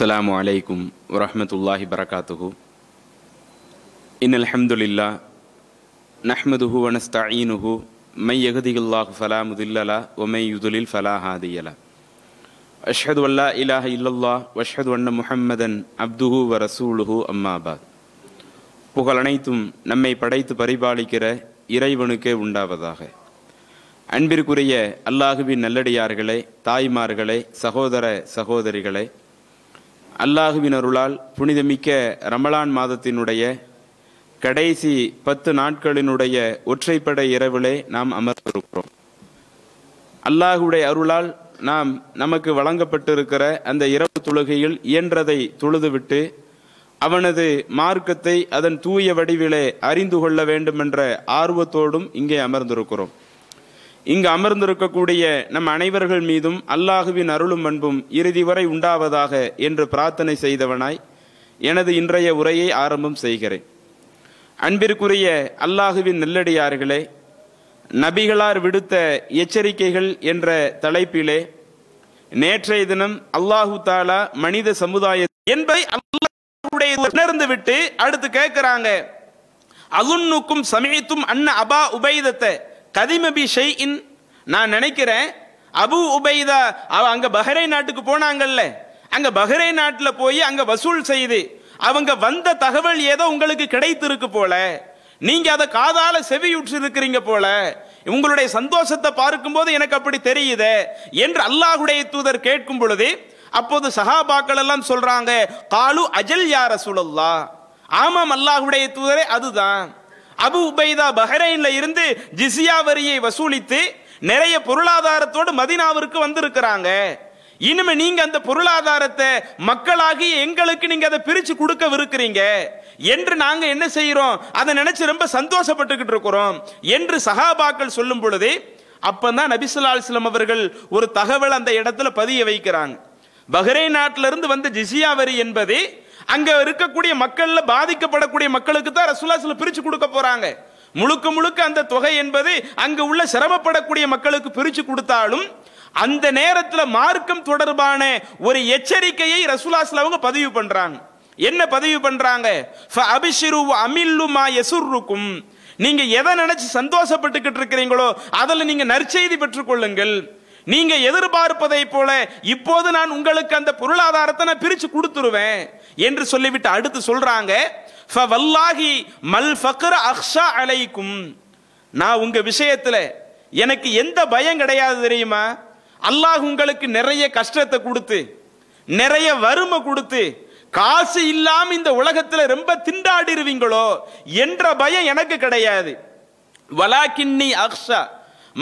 السلام عليكم ورحمة الله وبركاته إن الحمد لله نحمده ونستعينه من يهده الله فلا مضل له ومن يضلل فلا هادي له أشهد أن لا إله إلا الله وأشهد أن محمدا عبده ورسوله أما بعد புகழ் அனைத்தும் நம்மை படைத்து பரிபாலிக்கிற இறைவனுக்கே உண்டாவதாக அன்பிற்குரிய அல்லாஹுவின் நல்லடியார்களே தாய்மார்களே சகோதர சகோதரிகளே அல்லாஹுவின் அருளால் புனிதமிக்க ரமலான் மாதத்தினுடைய கடைசி பத்து நாட்களினுடைய ஒற்றைப்படை இரவிலே நாம் அமர்ந்திருக்கிறோம் அல்லாஹுடைய அருளால் நாம் நமக்கு வழங்கப்பட்டிருக்கிற அந்த இரவு தொழுகையில் இயன்றதை தொழுதுவிட்டு அவனது மார்க்கத்தை அதன் தூய வடிவிலே அறிந்து கொள்ள வேண்டுமென்ற ஆர்வத்தோடும் இங்கே அமர்ந்திருக்கிறோம் இங்கு அமர்ந்திருக்கக்கூடிய நம் அனைவர்கள் மீதும் அல்லாஹுவின் அருளும் அன்பும் இறுதி வரை உண்டாவதாக என்று பிரார்த்தனை செய்தவனாய் எனது இன்றைய உரையை ஆரம்பம் செய்கிறேன் அன்பிற்குரிய அல்லாஹுவின் நெல்லடியார்களே நபிகளார் விடுத்த எச்சரிக்கைகள் என்ற தலைப்பிலே நேற்றைய தினம் அல்லாஹு தாலா மனித சமுதாய என்பதை அல்லாஹுடைய உணர்ந்து விட்டு அடுத்து கேட்கிறாங்க அலுன்னுக்கும் சமயத்தும் அன்ன அபா உபைதத்தை கதிமபி ஷெய் இன் நான் நினைக்கிறேன் அபு உபைதா அவ அங்க பஹ்ரை நாட்டுக்கு போனாங்கல்ல அங்க பஹ்ரை நாட்டில் போய் அங்க வசூல் செய்து அவங்க வந்த தகவல் ஏதோ உங்களுக்கு கிடைத்திருக்கு போல நீங்க அதை காதால செவியுற்று இருக்கிறீங்க போல உங்களுடைய சந்தோஷத்தை பார்க்கும்போது எனக்கு அப்படி தெரியுதே என்று அல்லாஹுடைய தூதர் கேட்கும் பொழுது அப்போது சஹாபாக்கள் எல்லாம் சொல்றாங்க காலு அஜல் யார சுழல்லா ஆமாம் அல்லாஹுடைய தூதரே அதுதான் அபு உபைதா பஹ்ரைன்ல இருந்து ஜிசியா வரியை வசூலித்து நிறைய பொருளாதாரத்தோடு மதினாவிற்கு வந்திருக்கிறாங்க இனிமே நீங்க அந்த பொருளாதாரத்தை மக்களாகி எங்களுக்கு நீங்க அதை பிரிச்சு விருக்கிறீங்க என்று நாங்க என்ன செய்யறோம் அதை நினைச்சு ரொம்ப சந்தோஷப்பட்டுக்கிட்டு இருக்கிறோம் என்று சகாபாக்கள் சொல்லும் பொழுது அப்பதான் நபிசுல்லாஸ்லம் அவர்கள் ஒரு தகவல் அந்த இடத்துல பதிய வைக்கிறாங்க பஹ்ரைன் நாட்டிலிருந்து வந்த ஜிசியா வரி என்பது அங்க இருக்கக்கூடிய மக்கள்ல பாதிக்கப்படக்கூடிய மக்களுக்கு தான் ரசுல்லா சில பிரிச்சு கொடுக்க போறாங்க முழுக்க முழுக்க அந்த தொகை என்பது அங்கு உள்ள சிரமப்படக்கூடிய மக்களுக்கு பிரிச்சு கொடுத்தாலும் அந்த நேரத்தில் மார்க்கம் தொடர்பான ஒரு எச்சரிக்கையை ரசூலாஸ்ல அவங்க பதிவு பண்றாங்க என்ன பதிவு பண்றாங்க அமில்லுமா எசுருக்கும் நீங்க எதை நினைச்சு சந்தோஷப்பட்டுக்கிட்டு இருக்கிறீங்களோ அதில் நீங்க நற்செய்தி பெற்றுக்கொள்ளுங்கள் நீங்க எதிர்பார்ப்பதை போல இப்போது நான் உங்களுக்கு அந்த பொருளாதாரத்தை நான் பிரிச்சு கொடுத்துருவேன் என்று சொல்லிவிட்டு அடுத்து சொல்றாங்க மல் ஃபக்ர அக்ஷா அலைக்கும் நான் உங்க விஷயத்துல எனக்கு எந்த பயம் கிடையாது தெரியுமா அல்லாஹ் உங்களுக்கு நிறைய கஷ்டத்தை கொடுத்து நிறைய வறுமை கொடுத்து காசு இல்லாம இந்த உலகத்துல ரொம்ப திண்டாடிருவீங்களோ என்ற பயம் எனக்கு கிடையாது அக்ஷா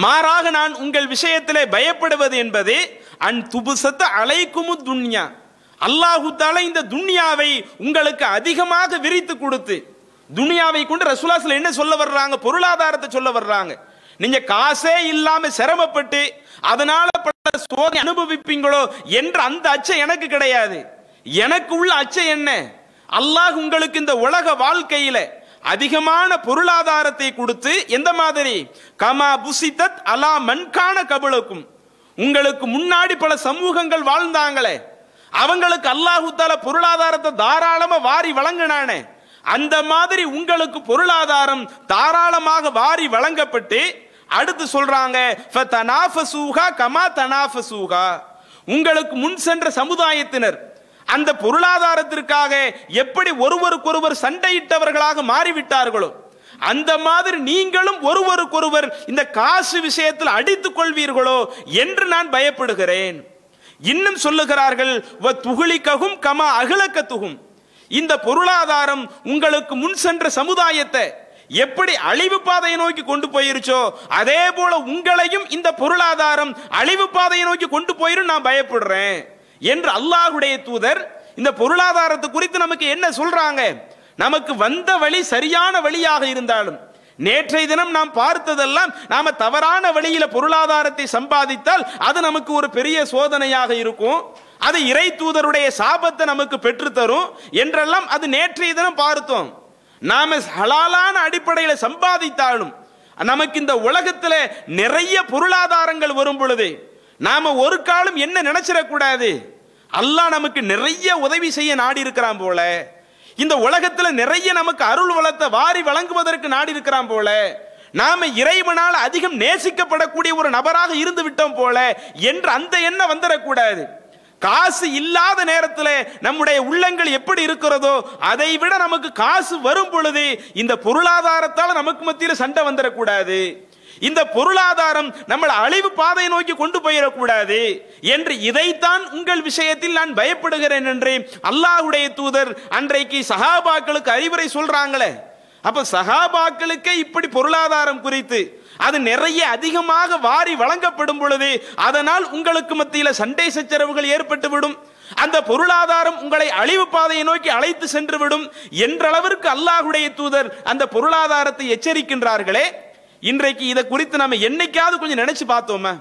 மாறாக நான் உங்கள் விஷயத்திலே பயப்படுவது என்பது அன் துபுசத்து அலைக்குமு துன்யா அல்லாஹுத்தால இந்த துன்யாவை உங்களுக்கு அதிகமாக விரித்து கொடுத்து துனியாவை கொண்டு ரசுலாசில் என்ன சொல்ல வர்றாங்க பொருளாதாரத்தை சொல்ல வர்றாங்க நீங்க காசே இல்லாம சிரமப்பட்டு அதனால பட்ட சோதனை அனுபவிப்பீங்களோ என்ற அந்த அச்சம் எனக்கு கிடையாது எனக்கு உள்ள அச்சம் என்ன அல்லாஹ் உங்களுக்கு இந்த உலக வாழ்க்கையில அதிகமான பொருளாதாரத்தை கொடுத்து எந்த மாதிரி கமா புசித்தத் அலா மண்கான கபலுக்கும் உங்களுக்கு முன்னாடி பல சமூகங்கள் வாழ்ந்தாங்களே அவங்களுக்கு தால பொருளாதாரத்தை தாராளமா வாரி வழங்கினானே அந்த மாதிரி உங்களுக்கு பொருளாதாரம் தாராளமாக வாரி வழங்கப்பட்டு அடுத்து சொல்றாங்க கமா தனாஃபசூகா உங்களுக்கு முன் சென்ற சமுதாயத்தினர் அந்த பொருளாதாரத்திற்காக எப்படி ஒருவருக்கொருவர் சண்டையிட்டவர்களாக மாறிவிட்டார்களோ அந்த மாதிரி நீங்களும் ஒருவருக்கொருவர் இந்த காசு விஷயத்தில் அடித்துக் கொள்வீர்களோ என்று நான் பயப்படுகிறேன் இன்னும் சொல்லுகிறார்கள் துகுளிக்ககும் கமா அகிலக்க துகும் இந்த பொருளாதாரம் உங்களுக்கு முன் சென்ற சமுதாயத்தை எப்படி அழிவு பாதையை நோக்கி கொண்டு போயிருச்சோ அதே போல உங்களையும் இந்த பொருளாதாரம் அழிவு பாதையை நோக்கி கொண்டு போயிரும் நான் பயப்படுறேன் என்று அல்லாஹுடைய தூதர் இந்த பொருளாதாரத்தை குறித்து நமக்கு என்ன சொல்றாங்க நமக்கு வந்த வழி சரியான வழியாக இருந்தாலும் நேற்றைய தினம் நாம் பார்த்ததெல்லாம் நாம தவறான வழியில் பொருளாதாரத்தை சம்பாதித்தால் அது நமக்கு ஒரு பெரிய சோதனையாக இருக்கும் அது இறை தூதருடைய சாபத்தை நமக்கு பெற்று தரும் என்றெல்லாம் அது நேற்றைய தினம் பார்த்தோம் நாம ஹலாலான அடிப்படையில் சம்பாதித்தாலும் நமக்கு இந்த உலகத்தில் நிறைய பொருளாதாரங்கள் வரும் பொழுது நாம ஒரு காலம் என்ன நினைச்சிடக்கூடாது அல்லாஹ் நமக்கு நிறைய உதவி செய்ய நாடி இருக்கிறான் போல இந்த உலகத்தில் நிறைய நமக்கு அருள் வளத்தை வாரி வழங்குவதற்கு நாடி இருக்கிறான் போல நாம இறைவனால் அதிகம் நேசிக்கப்படக்கூடிய ஒரு நபராக இருந்து விட்டோம் போல என்று அந்த எண்ணம் வந்துடக்கூடாது காசு இல்லாத நேரத்தில் நம்முடைய உள்ளங்கள் எப்படி இருக்கிறதோ அதை விட நமக்கு காசு வரும் பொழுது இந்த பொருளாதாரத்தால் நமக்கு மத்தியில் சண்டை வந்துடக்கூடாது இந்த பொருளாதாரம் நம்மளை அழிவு பாதையை நோக்கி கொண்டு போயிடக்கூடாது என்று இதைத்தான் உங்கள் விஷயத்தில் நான் பயப்படுகிறேன் என்று அல்லாஹுடைய தூதர் அன்றைக்கு சகாபாக்களுக்கு அறிவுரை சொல்றாங்களே அப்ப சகாபாக்களுக்கே இப்படி பொருளாதாரம் குறித்து அது நிறைய அதிகமாக வாரி வழங்கப்படும் பொழுது அதனால் உங்களுக்கு மத்தியில் சண்டை சச்சரவுகள் ஏற்பட்டுவிடும் அந்த பொருளாதாரம் உங்களை அழிவு பாதையை நோக்கி அழைத்து சென்றுவிடும் என்றளவிற்கு அல்லாஹுடைய தூதர் அந்த பொருளாதாரத்தை எச்சரிக்கின்றார்களே இன்றைக்கு இதை குறித்து நம்ம என்னைக்காவது கொஞ்சம் நினைச்சு பார்த்தோமே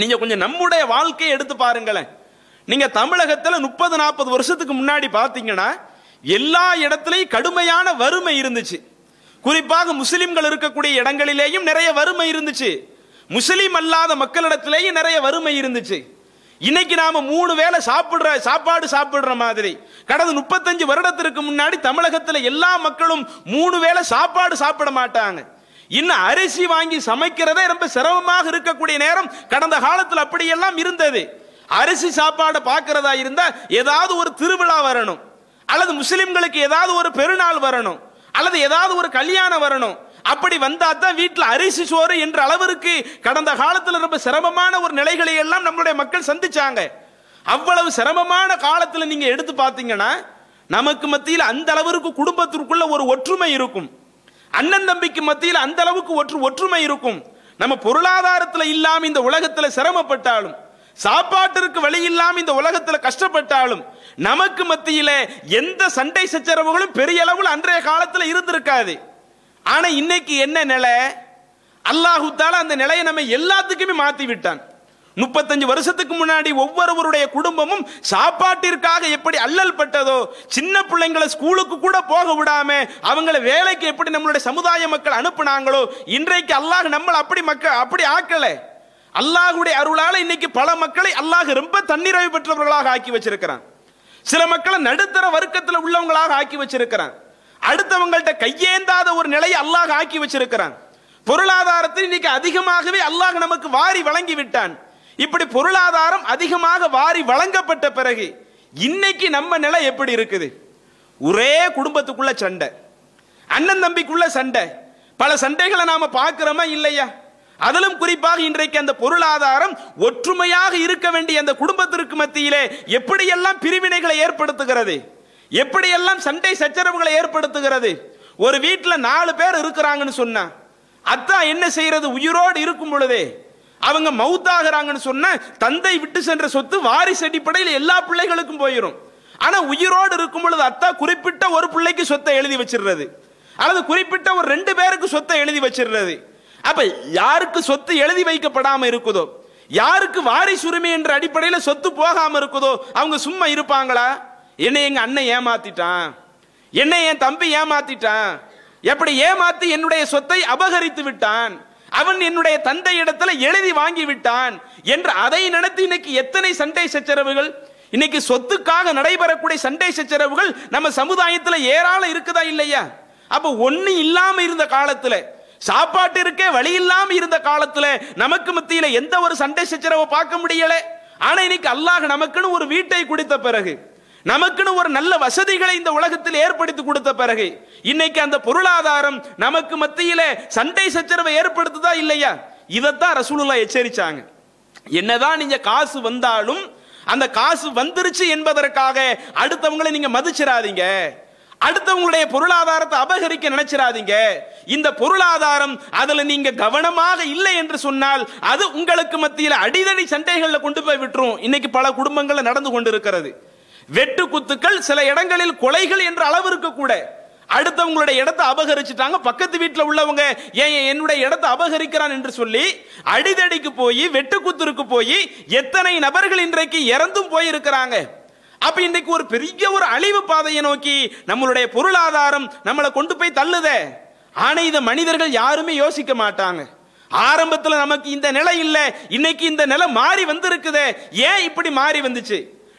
நீங்க கொஞ்சம் நம்முடைய வாழ்க்கையை எடுத்து பாருங்களேன் நீங்க தமிழகத்துல முப்பது நாற்பது வருஷத்துக்கு முன்னாடி பாத்தீங்கன்னா எல்லா இடத்துலையும் கடுமையான வறுமை இருந்துச்சு குறிப்பாக முஸ்லிம்கள் இருக்கக்கூடிய இடங்களிலேயும் நிறைய வறுமை இருந்துச்சு முஸ்லீம் அல்லாத மக்களிடத்திலேயும் நிறைய வறுமை இருந்துச்சு இன்னைக்கு நாம மூணு வேளை சாப்பிடுற சாப்பாடு சாப்பிடுற மாதிரி கடந்த முப்பத்தஞ்சு வருடத்திற்கு முன்னாடி தமிழகத்தில் எல்லா மக்களும் மூணு வேளை சாப்பாடு சாப்பிட மாட்டாங்க இன்னும் அரிசி வாங்கி சமைக்கிறதே ரொம்ப சிரமமாக இருக்கக்கூடிய நேரம் கடந்த காலத்தில் அப்படியெல்லாம் இருந்தது அரிசி சாப்பாடை பார்க்கிறதா இருந்தால் ஏதாவது ஒரு திருவிழா வரணும் அல்லது முஸ்லிம்களுக்கு ஏதாவது ஒரு பெருநாள் வரணும் அல்லது ஏதாவது ஒரு கல்யாணம் வரணும் அப்படி வந்தா தான் வீட்டில் அரிசி சோறு என்ற அளவிற்கு கடந்த காலத்தில் ரொம்ப சிரமமான ஒரு நிலைகளை எல்லாம் நம்மளுடைய மக்கள் சந்திச்சாங்க அவ்வளவு சிரமமான காலத்தில் நீங்க எடுத்து பார்த்தீங்கன்னா நமக்கு மத்தியில் அந்த அளவிற்கு குடும்பத்திற்குள்ள ஒரு ஒற்றுமை இருக்கும் அண்ணன் தம்பிக்கு மத்தியில் அந்த அளவுக்கு ஒற்று ஒற்றுமை இருக்கும் நம்ம பொருளாதாரத்தில் இல்லாமல் இந்த உலகத்தில் சிரமப்பட்டாலும் சாப்பாட்டிற்கு வழி இல்லாமல் இந்த உலகத்தில் கஷ்டப்பட்டாலும் நமக்கு மத்தியில எந்த சண்டை சச்சரவுகளும் பெரிய அளவில் அன்றைய காலத்தில் இருந்திருக்காது ஆனா இன்னைக்கு என்ன நிலை அல்லாஹூத்தால அந்த நிலையை நம்ம எல்லாத்துக்குமே மாத்தி விட்டான் முப்பத்தஞ்சு வருஷத்துக்கு முன்னாடி ஒவ்வொருவருடைய குடும்பமும் சாப்பாட்டிற்காக எப்படி அல்லல் பட்டதோ சின்ன பிள்ளைங்களை ஸ்கூலுக்கு கூட போக விடாம அவங்கள வேலைக்கு எப்படி நம்மளுடைய சமுதாய மக்கள் அனுப்புனாங்களோ இன்றைக்கு அல்லாஹ் நம்மளை அப்படி மக்கள் அப்படி ஆக்கல அல்லாஹுடைய அருளால் இன்னைக்கு பல மக்களை அல்லாஹ் ரொம்ப தன்னிறைவு பெற்றவர்களாக ஆக்கி வச்சிருக்கிறான் சில மக்களை நடுத்தர வர்க்கத்தில் உள்ளவங்களாக ஆக்கி வச்சிருக்கிறான் அடுத்தவங்கள்ட்ட கையேந்தாத ஒரு நிலையை அல்லாஹ் ஆக்கி வச்சிருக்கிறான் பொருளாதாரத்தில் இன்னைக்கு அதிகமாகவே அல்லாஹ் நமக்கு வாரி வழங்கி விட்டான் இப்படி பொருளாதாரம் அதிகமாக வாரி வழங்கப்பட்ட பிறகு இன்னைக்கு நம்ம நிலை எப்படி இருக்குது ஒரே குடும்பத்துக்குள்ள சண்டை அண்ணன் தம்பிக்குள்ள சண்டை பல சண்டைகளை நாம பார்க்கிறோமா இல்லையா அதிலும் குறிப்பாக இன்றைக்கு அந்த பொருளாதாரம் ஒற்றுமையாக இருக்க வேண்டிய அந்த குடும்பத்திற்கு மத்தியிலே எப்படியெல்லாம் பிரிவினைகளை ஏற்படுத்துகிறது எப்படியெல்லாம் சண்டை சச்சரவுகளை ஏற்படுத்துகிறது ஒரு வீட்டில் நாலு பேர் இருக்கிறாங்கன்னு சொன்னா அத்தான் என்ன செய்யறது உயிரோடு இருக்கும் பொழுதே அவங்க மௌத்தாகிறாங்கன்னு சொன்ன தந்தை விட்டு சென்ற சொத்து வாரிசு அடிப்படையில் எல்லா பிள்ளைகளுக்கும் போயிடும் ஆனா உயிரோடு இருக்கும் பொழுது அத்தா குறிப்பிட்ட ஒரு பிள்ளைக்கு சொத்தை எழுதி வச்சிடுறது அல்லது குறிப்பிட்ட ஒரு ரெண்டு பேருக்கு சொத்தை எழுதி வச்சிடுறது அப்ப யாருக்கு சொத்து எழுதி வைக்கப்படாம இருக்குதோ யாருக்கு வாரிசு உரிமை என்ற அடிப்படையில் சொத்து போகாம இருக்குதோ அவங்க சும்மா இருப்பாங்களா என்னை எங்க அண்ணன் ஏமாத்திட்டான் என்னை என் தம்பி ஏமாத்திட்டான் எப்படி ஏமாத்தி என்னுடைய சொத்தை அபகரித்து விட்டான் அவன் என்னுடைய தந்தை இடத்துல எழுதி வாங்கி விட்டான் என்று அதை நடத்தி இன்னைக்கு எத்தனை சண்டை சச்சரவுகள் இன்னைக்கு சொத்துக்காக நடைபெறக்கூடிய சண்டை சச்சரவுகள் நம்ம சமுதாயத்தில் ஏராளம் இருக்குதா இல்லையா அப்ப ஒண்ணு இல்லாம இருந்த காலத்துல சாப்பாட்டிற்கே வழி இல்லாம இருந்த காலத்துல நமக்கு மத்தியில எந்த ஒரு சண்டை சச்சரவை பார்க்க முடியல ஆனா இன்னைக்கு அல்லாஹ் நமக்குன்னு ஒரு வீட்டை குடித்த பிறகு நமக்குன்னு ஒரு நல்ல வசதிகளை இந்த உலகத்தில் ஏற்படுத்தி கொடுத்த பிறகு இன்னைக்கு அந்த பொருளாதாரம் நமக்கு மத்தியில சண்டை சச்சரவை ஏற்படுத்துதா இல்லையா இதைத்தான் ரசூலுல்லா எச்சரிச்சாங்க என்னதான் நீங்க காசு வந்தாலும் அந்த காசு வந்துருச்சு என்பதற்காக அடுத்தவங்களை நீங்க மதிச்சிடாதீங்க அடுத்தவங்களுடைய பொருளாதாரத்தை அபகரிக்க நினைச்சிடாதீங்க இந்த பொருளாதாரம் அதுல நீங்க கவனமாக இல்லை என்று சொன்னால் அது உங்களுக்கு மத்தியில் அடிதடி சண்டைகள்ல கொண்டு போய் விட்டுரும் இன்னைக்கு பல குடும்பங்கள்ல நடந்து கொண்டு இருக்கிறது வெட்டு குத்துக்கள் சில இடங்களில் கொலைகள் என்ற அளவு இருக்கக்கூட அடுத்தவங்களுடைய இடத்தை அபகரிச்சுட்டாங்க பக்கத்து வீட்டில் உள்ளவங்க ஏன் என்னுடைய இடத்தை அபகரிக்கிறான் என்று சொல்லி அடிதடிக்கு போய் வெட்டுக்குத்துருக்கு போய் எத்தனை நபர்கள் இன்றைக்கு இறந்தும் போயிருக்கிறாங்க அப்ப இன்றைக்கு ஒரு பெரிய ஒரு அழிவு பாதையை நோக்கி நம்மளுடைய பொருளாதாரம் நம்மளை கொண்டு போய் தள்ளுத ஆனா இதை மனிதர்கள் யாருமே யோசிக்க மாட்டாங்க ஆரம்பத்தில் நமக்கு இந்த நிலை இல்லை இன்னைக்கு இந்த நிலை மாறி வந்திருக்குதே ஏன் இப்படி மாறி வந்துச்சு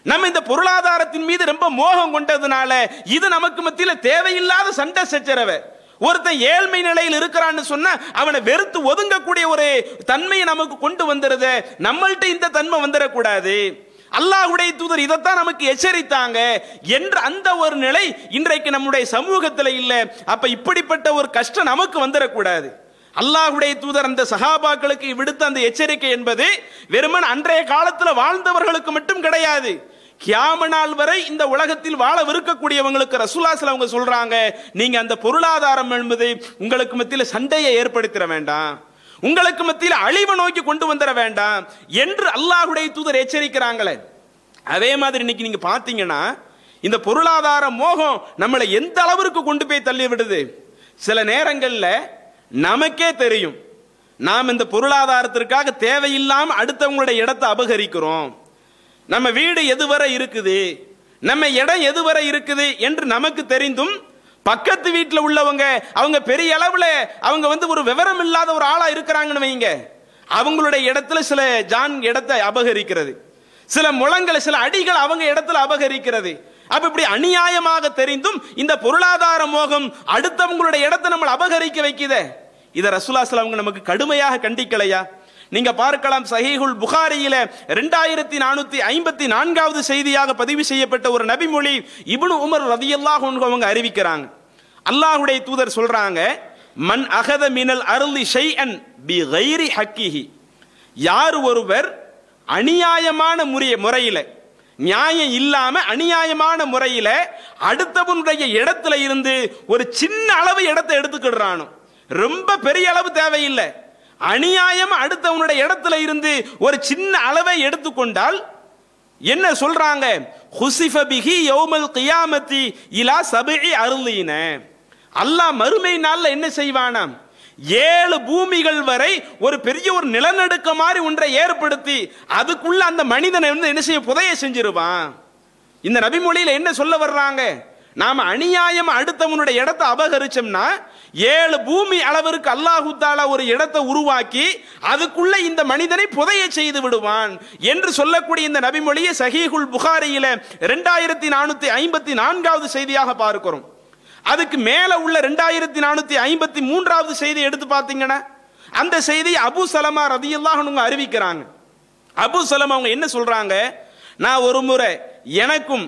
நம்ம இந்த பொருளாதாரத்தின் மீது ரொம்ப மோகம் கொண்டதுனால இது நமக்கு மத்தியில் தேவையில்லாத சண்டை செச்சரவை ஒருத்தன் ஏழ்மை நிலையில் இருக்கிறான்னு சொன்னா அவனை வெறுத்து ஒதுங்கக்கூடிய ஒரு தன்மையை நமக்கு கொண்டு வந்துருது நம்மள்ட்ட இந்த தன்மை வந்துடக்கூடாது அல்லாஹுடைய தூதர் இதைத்தான் நமக்கு எச்சரித்தாங்க என்ற அந்த ஒரு நிலை இன்றைக்கு நம்முடைய சமூகத்தில் இல்லை அப்ப இப்படிப்பட்ட ஒரு கஷ்டம் நமக்கு வந்துடக்கூடாது அல்லாஹுடைய தூதர் அந்த சகாபாக்களுக்கு விடுத்த அந்த எச்சரிக்கை என்பது வெறுமன் அன்றைய காலத்தில் வாழ்ந்தவர்களுக்கு மட்டும் கிடையாது கியாம நாள் வரை இந்த உலகத்தில் வாழவிருக்கக்கூடியவங்களுக்கு ரசூலாசில் அவங்க சொல்றாங்க நீங்க அந்த பொருளாதாரம் என்பதை உங்களுக்கு மத்தியில் சண்டையை ஏற்படுத்த வேண்டாம் உங்களுக்கு மத்தியில் அழிவு நோக்கி கொண்டு வந்துட வேண்டாம் என்று அல்லாஹுடைய தூதர் எச்சரிக்கிறாங்களே அதே மாதிரி இன்னைக்கு நீங்க பார்த்தீங்கன்னா இந்த பொருளாதார மோகம் நம்மளை எந்த அளவிற்கு கொண்டு போய் தள்ளி விடுது சில நேரங்களில் நமக்கே தெரியும் நாம் இந்த பொருளாதாரத்திற்காக தேவையில்லாமல் அடுத்தவங்களுடைய இடத்தை அபகரிக்கிறோம் நம்ம வீடு எதுவரை இருக்குது நம்ம இடம் எதுவரை இருக்குது என்று நமக்கு தெரிந்தும் பக்கத்து வீட்டில் உள்ளவங்க அவங்க பெரிய அளவில் அவங்க வந்து ஒரு விவரம் இல்லாத ஒரு ஆளாக இருக்கிறாங்கன்னு வைங்க அவங்களுடைய இடத்துல சில ஜான் இடத்தை அபகரிக்கிறது சில முழங்களை சில அடிகள் அவங்க இடத்துல அபகரிக்கிறது அப்ப இப்படி அநியாயமாக தெரிந்தும் இந்த பொருளாதார மோகம் அடுத்தவங்களுடைய இடத்தை நம்ம அபகரிக்க வைக்குதே இதை ரசுலாசலம் அவங்க நமக்கு கடுமையாக கண்டிக்கலையா நீங்க பார்க்கலாம் சஹீஹுல் புகாரியில இரண்டாயிரத்தி நானூத்தி ஐம்பத்தி நான்காவது செய்தியாக பதிவு செய்யப்பட்ட ஒரு நபிமொழி இபுனு உமர் ரதியல்லாக அவங்க அறிவிக்கிறாங்க அல்லாஹுடைய தூதர் சொல்றாங்க மண் அகத மினல் அருந்தி ஷை அன் பி கைரி ஹக்கிஹி யார் ஒருவர் அநியாயமான முறைய முறையில் நியாயம் இல்லாம அநியாயமான முறையில் அடுத்தவனுடைய இடத்துல இருந்து ஒரு சின்ன அளவு இடத்தை எடுத்துக்கிடுறானோ ரொம்ப பெரிய அளவு தேவையில்லை அநியாயம் அடுத்தவனுடைய இடத்துல இருந்து ஒரு சின்ன அளவை எடுத்துக்கொண்டால் என்ன சொல்றாங்க ஹுசிஃபபிகி பிகி கியாமத்தி இலா சபை அருளின அல்லாஹ் மறுமை நாளில் என்ன செய்வானாம் ஏழு பூமிகள் வரை ஒரு பெரிய ஒரு நிலநடுக்க மாதிரி ஒன்றை ஏற்படுத்தி அதுக்குள்ள அந்த மனிதனை வந்து என்ன செய்ய புதைய செஞ்சிருவான் இந்த நபிமொழியில் என்ன சொல்ல வர்றாங்க நாம் அநியாயம் அடுத்தவனுடைய இடத்தை அபகரிச்சோம்னா ஏழு பூமி அளவிற்கு அல்லாஹு தாலா ஒரு இடத்தை உருவாக்கி அதுக்குள்ள இந்த மனிதனை புதைய செய்து விடுவான் என்று சொல்லக்கூடிய இந்த நபிமொழியை சஹீகுல் புகாரியில ரெண்டாயிரத்தி நானூத்தி ஐம்பத்தி நான்காவது செய்தியாக பார்க்கிறோம் அதுக்கு மேல உள்ள ரெண்டாயிரத்தி நானூத்தி ஐம்பத்தி மூன்றாவது செய்தி எடுத்து பார்த்தீங்கன்னா அந்த செய்தி அபு சலமா ரதியல்லாக அறிவிக்கிறாங்க அபு சலம் அவங்க என்ன சொல்றாங்க நான் ஒரு முறை எனக்கும்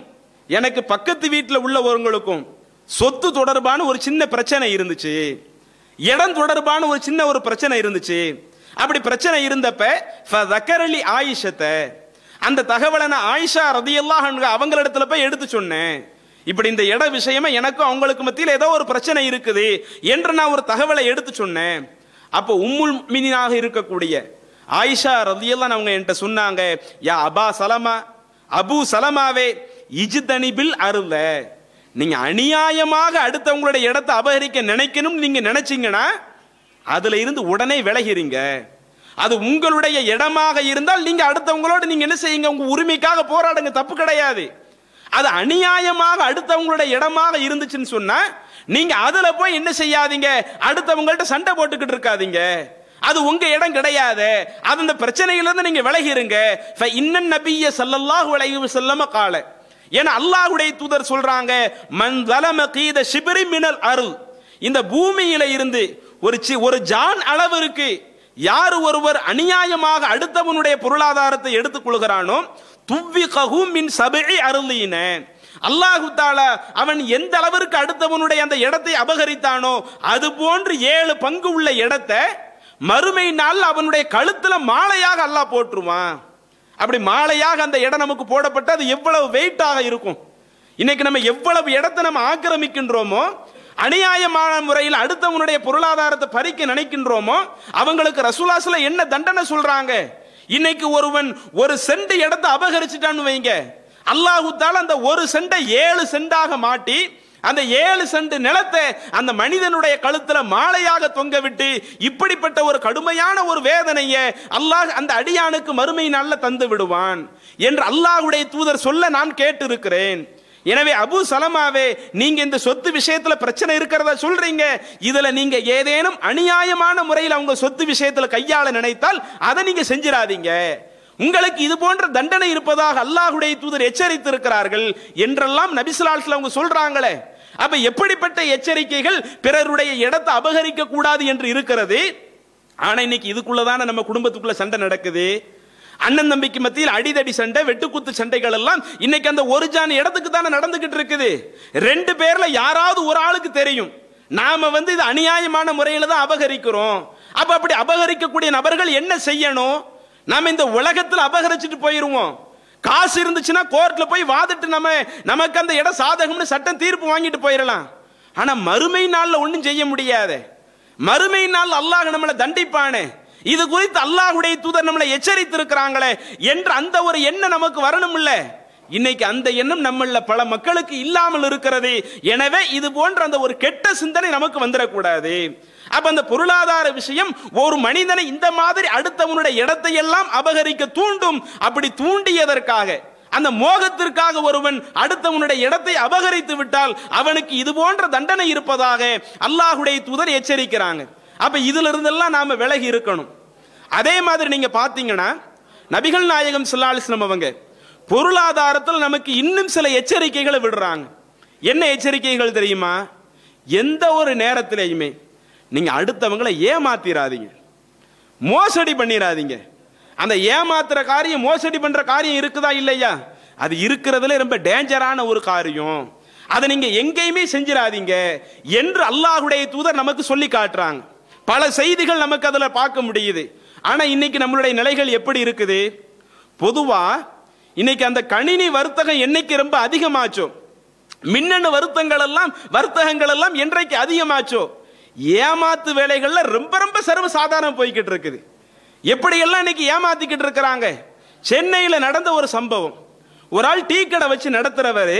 எனக்கு பக்கத்து வீட்டில் உள்ளவர்களுக்கும் சொத்து தொடர்பான ஒரு சின்ன பிரச்சனை இருந்துச்சு இடம் தொடர்பான ஒரு சின்ன ஒரு பிரச்சனை இருந்துச்சு அப்படி பிரச்சனை இருந்தப்ப ஆயிஷத்தை அந்த தகவலை நான் ஆயிஷா ரதியெல்லாம் அவங்களிடத்துல போய் எடுத்து சொன்னேன் இப்படி இந்த இட விஷயமா எனக்கும் அவங்களுக்கு மத்தியில் ஏதோ ஒரு பிரச்சனை இருக்குது என்று நான் ஒரு தகவலை எடுத்து சொன்னேன் அப்போ உம்முள் மினியாக இருக்கக்கூடிய ஆயிஷா ரதியெல்லாம் அவங்க என்கிட்ட சொன்னாங்க யா அபா சலமா அபு சலமாவே இஜிதனிபில் அருள நீங்க அநியாயமாக அடுத்தவங்களுடைய இடத்தை அபகரிக்க நினைக்கணும்னு நீங்க நினைச்சீங்கன்னா அதுல இருந்து உடனே விலகிறீங்க அது உங்களுடைய இடமாக இருந்தால் நீங்க அடுத்தவங்களோட நீங்க என்ன செய்யுங்க உங்க உரிமைக்காக போராடுங்க தப்பு கிடையாது அது அநியாயமாக அடுத்தவங்களுடைய இடமாக இருந்துச்சுன்னு சொன்னா நீங்க அதுல போய் என்ன செய்யாதீங்க அடுத்தவங்கள்ட்ட சண்டை போட்டுக்கிட்டு இருக்காதீங்க அது உங்க இடம் கிடையாது அது அந்த பிரச்சனையிலிருந்து நீங்க விலகிருங்க இன்னும் நபிய சல்லல்லாஹு விளைவு செல்லம காலை ஏன்னா அல்லாஹுடைய தூதர் சொல்றாங்க மன் தலம கீத சிபிரி மினல் அருள் இந்த பூமியில இருந்து ஒரு சி ஒரு ஜான் அளவிற்கு யார் ஒருவர் அநியாயமாக அடுத்தவனுடைய பொருளாதாரத்தை கொள்கிறானோ துவ்வி கஹூம் மின் சபை அருளின அல்லாஹு தாலா அவன் எந்த அளவிற்கு அடுத்தவனுடைய அந்த இடத்தை அபகரித்தானோ அது போன்று ஏழு பங்கு உள்ள இடத்தை மறுமை நாள் அவனுடைய கழுத்துல மாலையாக அல்லாஹ் போட்டுருவான் அப்படி மாலையாக அந்த இடம் நமக்கு போடப்பட்டு அது எவ்வளவு வெயிட்டாக இருக்கும் இன்னைக்கு நம்ம எவ்வளவு இடத்தை நம்ம ஆக்கிரமிக்கின்றோமோ அநியாயமான முறையில் அடுத்தவனுடைய பொருளாதாரத்தை பறிக்க நினைக்கின்றோமோ அவங்களுக்கு ரசூலாசில் என்ன தண்டனை சொல்றாங்க இன்னைக்கு ஒருவன் ஒரு செண்டு இடத்தை அபகரிச்சிட்டான்னு வைங்க அல்லாஹூத்தால் அந்த ஒரு சென்டை ஏழு சென்டாக மாட்டி அந்த ஏழு சண்டு நிலத்தை அந்த மனிதனுடைய கழுத்துல மாலையாக தொங்க விட்டு இப்படிப்பட்ட ஒரு கடுமையான ஒரு வேதனையை அல்லாஹ் அந்த அடியானுக்கு மறுமை நல்ல தந்து விடுவான் என்று அல்லாஹுடைய தூதர் சொல்ல நான் கேட்டிருக்கிறேன் எனவே அபு சலமாவே நீங்க இந்த சொத்து விஷயத்துல பிரச்சனை இருக்கிறதா சொல்றீங்க இதுல நீங்க ஏதேனும் அநியாயமான முறையில் அவங்க சொத்து விஷயத்துல கையாள நினைத்தால் அதை நீங்க செஞ்சிடாதீங்க உங்களுக்கு இது போன்ற தண்டனை இருப்பதாக அல்லாஹுடைய தூதர் எச்சரித்திருக்கிறார்கள் என்றெல்லாம் நபிசுலால்ஸில் அவங்க சொல்றாங்களே அப்ப எப்படிப்பட்ட எச்சரிக்கைகள் பிறருடைய இடத்தை அபகரிக்க கூடாது என்று இருக்கிறது ஆனா இன்னைக்கு இதுக்குள்ளதான நம்ம குடும்பத்துக்குள்ள சண்டை நடக்குது அண்ணன் தம்பிக்கு மத்தியில் அடிதடி சண்டை வெட்டுக்குத்து சண்டைகள் எல்லாம் இன்னைக்கு அந்த ஒரு ஜான இடத்துக்கு தானே நடந்துகிட்டு இருக்குது ரெண்டு பேர்ல யாராவது ஒரு ஆளுக்கு தெரியும் நாம வந்து இது அநியாயமான முறையில தான் அபகரிக்கிறோம் அப்ப அப்படி அபகரிக்கக்கூடிய நபர்கள் என்ன செய்யணும் நம்ம இந்த உலகத்தில் அபகரிச்சுட்டு போயிருவோம் காசு இருந்துச்சுன்னா கோர்ட்டில் போய் வாதிட்டு நம்ம நமக்கு அந்த இடம் சாதகம்னு சட்டம் தீர்ப்பு வாங்கிட்டு போயிடலாம் ஆனால் மறுமை நாளில் ஒன்றும் செய்ய முடியாது மறுமை நாள் அல்லாஹ் நம்மளை தண்டிப்பானே இது குறித்து அல்லாஹுடைய தூதர் நம்மளை எச்சரித்து இருக்கிறாங்களே என்று அந்த ஒரு எண்ணம் நமக்கு வரணும் இல்ல இன்னைக்கு அந்த எண்ணம் நம்மள பல மக்களுக்கு இல்லாமல் இருக்கிறது எனவே இது போன்ற அந்த ஒரு கெட்ட சிந்தனை நமக்கு வந்துடக்கூடாது அப்போ அந்த பொருளாதார விஷயம் ஒரு மனிதனை இந்த மாதிரி அடுத்தவனுடைய இடத்தை எல்லாம் அபகரிக்க தூண்டும் அப்படி தூண்டியதற்காக அந்த மோகத்திற்காக ஒருவன் அடுத்தவனுடைய இடத்தை அபகரித்து விட்டால் அவனுக்கு இது போன்ற தண்டனை இருப்பதாக அல்லாஹுடைய தூதர் எச்சரிக்கிறாங்க அப்ப இதுல இருந்தெல்லாம் நாம விலகி இருக்கணும் அதே மாதிரி நீங்க பாத்தீங்கன்னா நபிகள் நாயகம் சில்லாலிஸ்லம் அவங்க பொருளாதாரத்தில் நமக்கு இன்னும் சில எச்சரிக்கைகளை விடுறாங்க என்ன எச்சரிக்கைகள் தெரியுமா எந்த ஒரு நேரத்திலையுமே நீங்கள் அடுத்தவங்களை ஏமாத்திராதீங்க மோசடி பண்ணிடாதீங்க அந்த ஏமாத்துற காரியம் மோசடி பண்ணுற காரியம் இருக்குதா இல்லையா அது இருக்கிறதுல ரொம்ப டேஞ்சரான ஒரு காரியம் அதை நீங்கள் எங்கேயுமே செஞ்சிடாதீங்க என்று அல்லாஹுடைய தூதர் நமக்கு சொல்லி காட்டுறாங்க பல செய்திகள் நமக்கு அதில் பார்க்க முடியுது ஆனால் இன்னைக்கு நம்மளுடைய நிலைகள் எப்படி இருக்குது பொதுவாக இன்னைக்கு அந்த கணினி வர்த்தகம் என்னைக்கு ரொம்ப அதிகமாச்சோ மின்னணு வருத்தங்கள் எல்லாம் வர்த்தகங்கள் எல்லாம் என்றைக்கு அதிகமாச்சோ ஏமாத்து வேலைகளில் ரொம்ப ரொம்ப சர்வ சாதாரணம் போய்கிட்டு இருக்குது எப்படியெல்லாம் இன்னைக்கு ஏமாத்திக்கிட்டு இருக்கிறாங்க சென்னையில் நடந்த ஒரு சம்பவம் ஒரு ஆள் டீ கடை வச்சு நடத்துறவர்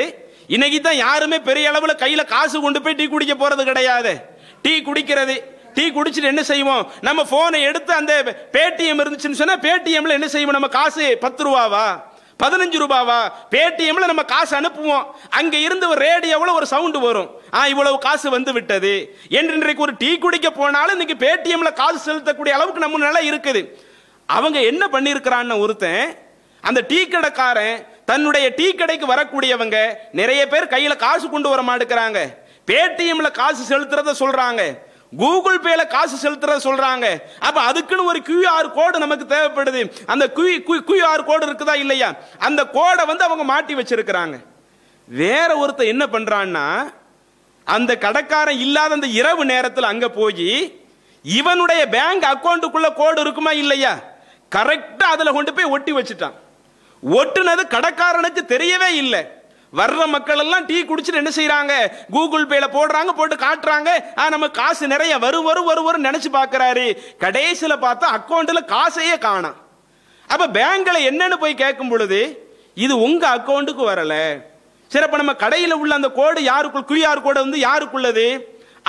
இன்னைக்கு தான் யாருமே பெரிய அளவில் கையில் காசு கொண்டு போய் டீ குடிக்க போறது கிடையாது டீ குடிக்கிறது டீ குடிச்சிட்டு என்ன செய்வோம் நம்ம போனை எடுத்து அந்த பேடிஎம் இருந்துச்சுன்னு சொன்னா பேடிஎம்ல என்ன செய்வோம் நம்ம காசு பத்து ரூபாவா பதினஞ்சு ரூபாவா பேடிஎம்ல நம்ம காசு அனுப்புவோம் அங்க இருந்து ஒரு ரேடியோவில் ஒரு சவுண்டு வரும் ஆ இவ்வளவு காசு வந்து விட்டது என்று இன்றைக்கு ஒரு டீ குடிக்க போனாலும் இன்னைக்கு பேடிஎம்ல காசு செலுத்தக்கூடிய அளவுக்கு நம்ம நல்லா இருக்குது அவங்க என்ன பண்ணியிருக்கிறான்னு ஒருத்தன் அந்த டீ கடைக்காரன் தன்னுடைய டீ கடைக்கு வரக்கூடியவங்க நிறைய பேர் கையில் காசு கொண்டு வர மாட்டேங்கிறாங்க பேடிஎம்ல காசு செலுத்துறத சொல்றாங்க கூகுள் பேல காசு செலுத்துற சொல்றாங்க அப்ப அதுக்குன்னு ஒரு கியூஆர் கோடு நமக்கு தேவைப்படுது அந்த கியூஆர் கோடு இருக்குதா இல்லையா அந்த கோடை வந்து அவங்க மாட்டி வச்சிருக்கிறாங்க வேற ஒருத்தர் என்ன பண்றான்னா அந்த கடைக்காரன் இல்லாத அந்த இரவு நேரத்தில் அங்க போய் இவனுடைய பேங்க் அக்கௌண்ட்டுக்குள்ள கோடு இருக்குமா இல்லையா கரெக்டா அதுல கொண்டு போய் ஒட்டி வச்சுட்டான் ஒட்டுனது கடைக்காரனுக்கு தெரியவே இல்லை வர்ற மக்கள் எல்லாம் டீ குடிச்சிட்டு என்ன செய்யறாங்க கூகுள் பேல போடுறாங்க போட்டு காட்டுறாங்க நம்ம காசு நிறைய வரும் வரும் வரும் வரும் நினைச்சு பாக்குறாரு கடைசியில பார்த்தா அக்கௌண்ட்ல காசையே காணும் அப்ப பேங்க்ல என்னன்னு போய் கேட்கும் பொழுது இது உங்க அக்கௌண்ட்டுக்கு வரல சரி அப்ப நம்ம கடையில உள்ள அந்த கோடு யாருக்குள் கியூஆர் கோடு வந்து யாருக்குள்ளது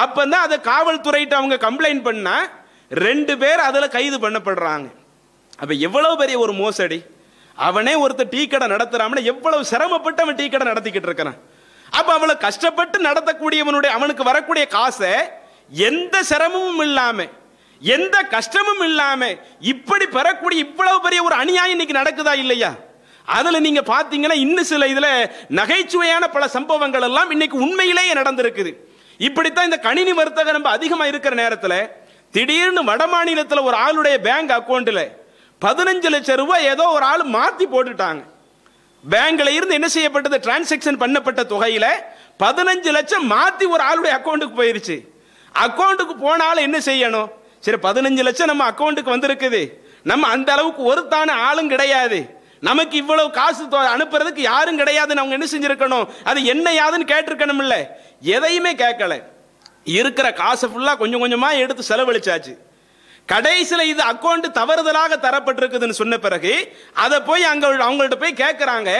அப்பந்தான் அதை காவல்துறையிட்ட அவங்க கம்ப்ளைண்ட் பண்ணா ரெண்டு பேர் அதில் கைது பண்ணப்படுறாங்க அப்ப எவ்வளவு பெரிய ஒரு மோசடி அவனே ஒருத்தர் டீ கடை நடத்துறான் எவ்வளவு சிரமப்பட்டு அவன் டீ கடை நடத்திக்கிட்டு இருக்கிறான் அப்ப அவளை கஷ்டப்பட்டு நடத்தக்கூடியவனுடைய அவனுக்கு வரக்கூடிய காசை எந்த சிரமமும் இல்லாம எந்த கஷ்டமும் இல்லாம இப்படி பெறக்கூடிய இவ்வளவு பெரிய ஒரு அநியாயம் இன்னைக்கு நடக்குதா இல்லையா அதுல நீங்க பாத்தீங்கன்னா இன்னும் சில இதுல நகைச்சுவையான பல சம்பவங்கள் எல்லாம் இன்னைக்கு உண்மையிலேயே நடந்திருக்குது இப்படித்தான் இந்த கணினி வர்த்தகம் ரொம்ப அதிகமா இருக்கிற நேரத்தில் திடீர்னு வட மாநிலத்தில் ஒரு ஆளுடைய பேங்க் அக்கௌண்ட்டில் பதினஞ்சு லட்சம் ரூபாய் ஏதோ ஒரு ஆள் மாற்றி போட்டுட்டாங்க பேங்கில் இருந்து என்ன செய்யப்பட்டது டிரான்சாக்ஷன் பண்ணப்பட்ட தொகையில் பதினஞ்சு லட்சம் மாற்றி ஒரு ஆளுடைய அக்கௌண்ட்டுக்கு போயிருச்சு அக்கௌண்ட்டுக்கு போனாலும் என்ன செய்யணும் சரி பதினஞ்சு லட்சம் நம்ம அக்கௌண்ட்டுக்கு வந்திருக்குது நம்ம அந்த அளவுக்கு ஒருத்தான ஆளும் கிடையாது நமக்கு இவ்வளவு காசு அனுப்புறதுக்கு யாரும் கிடையாதுன்னு அவங்க என்ன செஞ்சிருக்கணும் அது என்ன யாதுன்னு கேட்டிருக்கணும் இல்லை எதையுமே கேட்கல இருக்கிற காசை ஃபுல்லாக கொஞ்சம் கொஞ்சமாக எடுத்து செலவழிச்சாச்சு கடைசியில் இது அக்கௌண்ட் தவறுதலாக தரப்பட்டிருக்குதுன்னு சொன்ன பிறகு அதை போய் அங்க அவங்கள்ட்ட போய் கேட்குறாங்க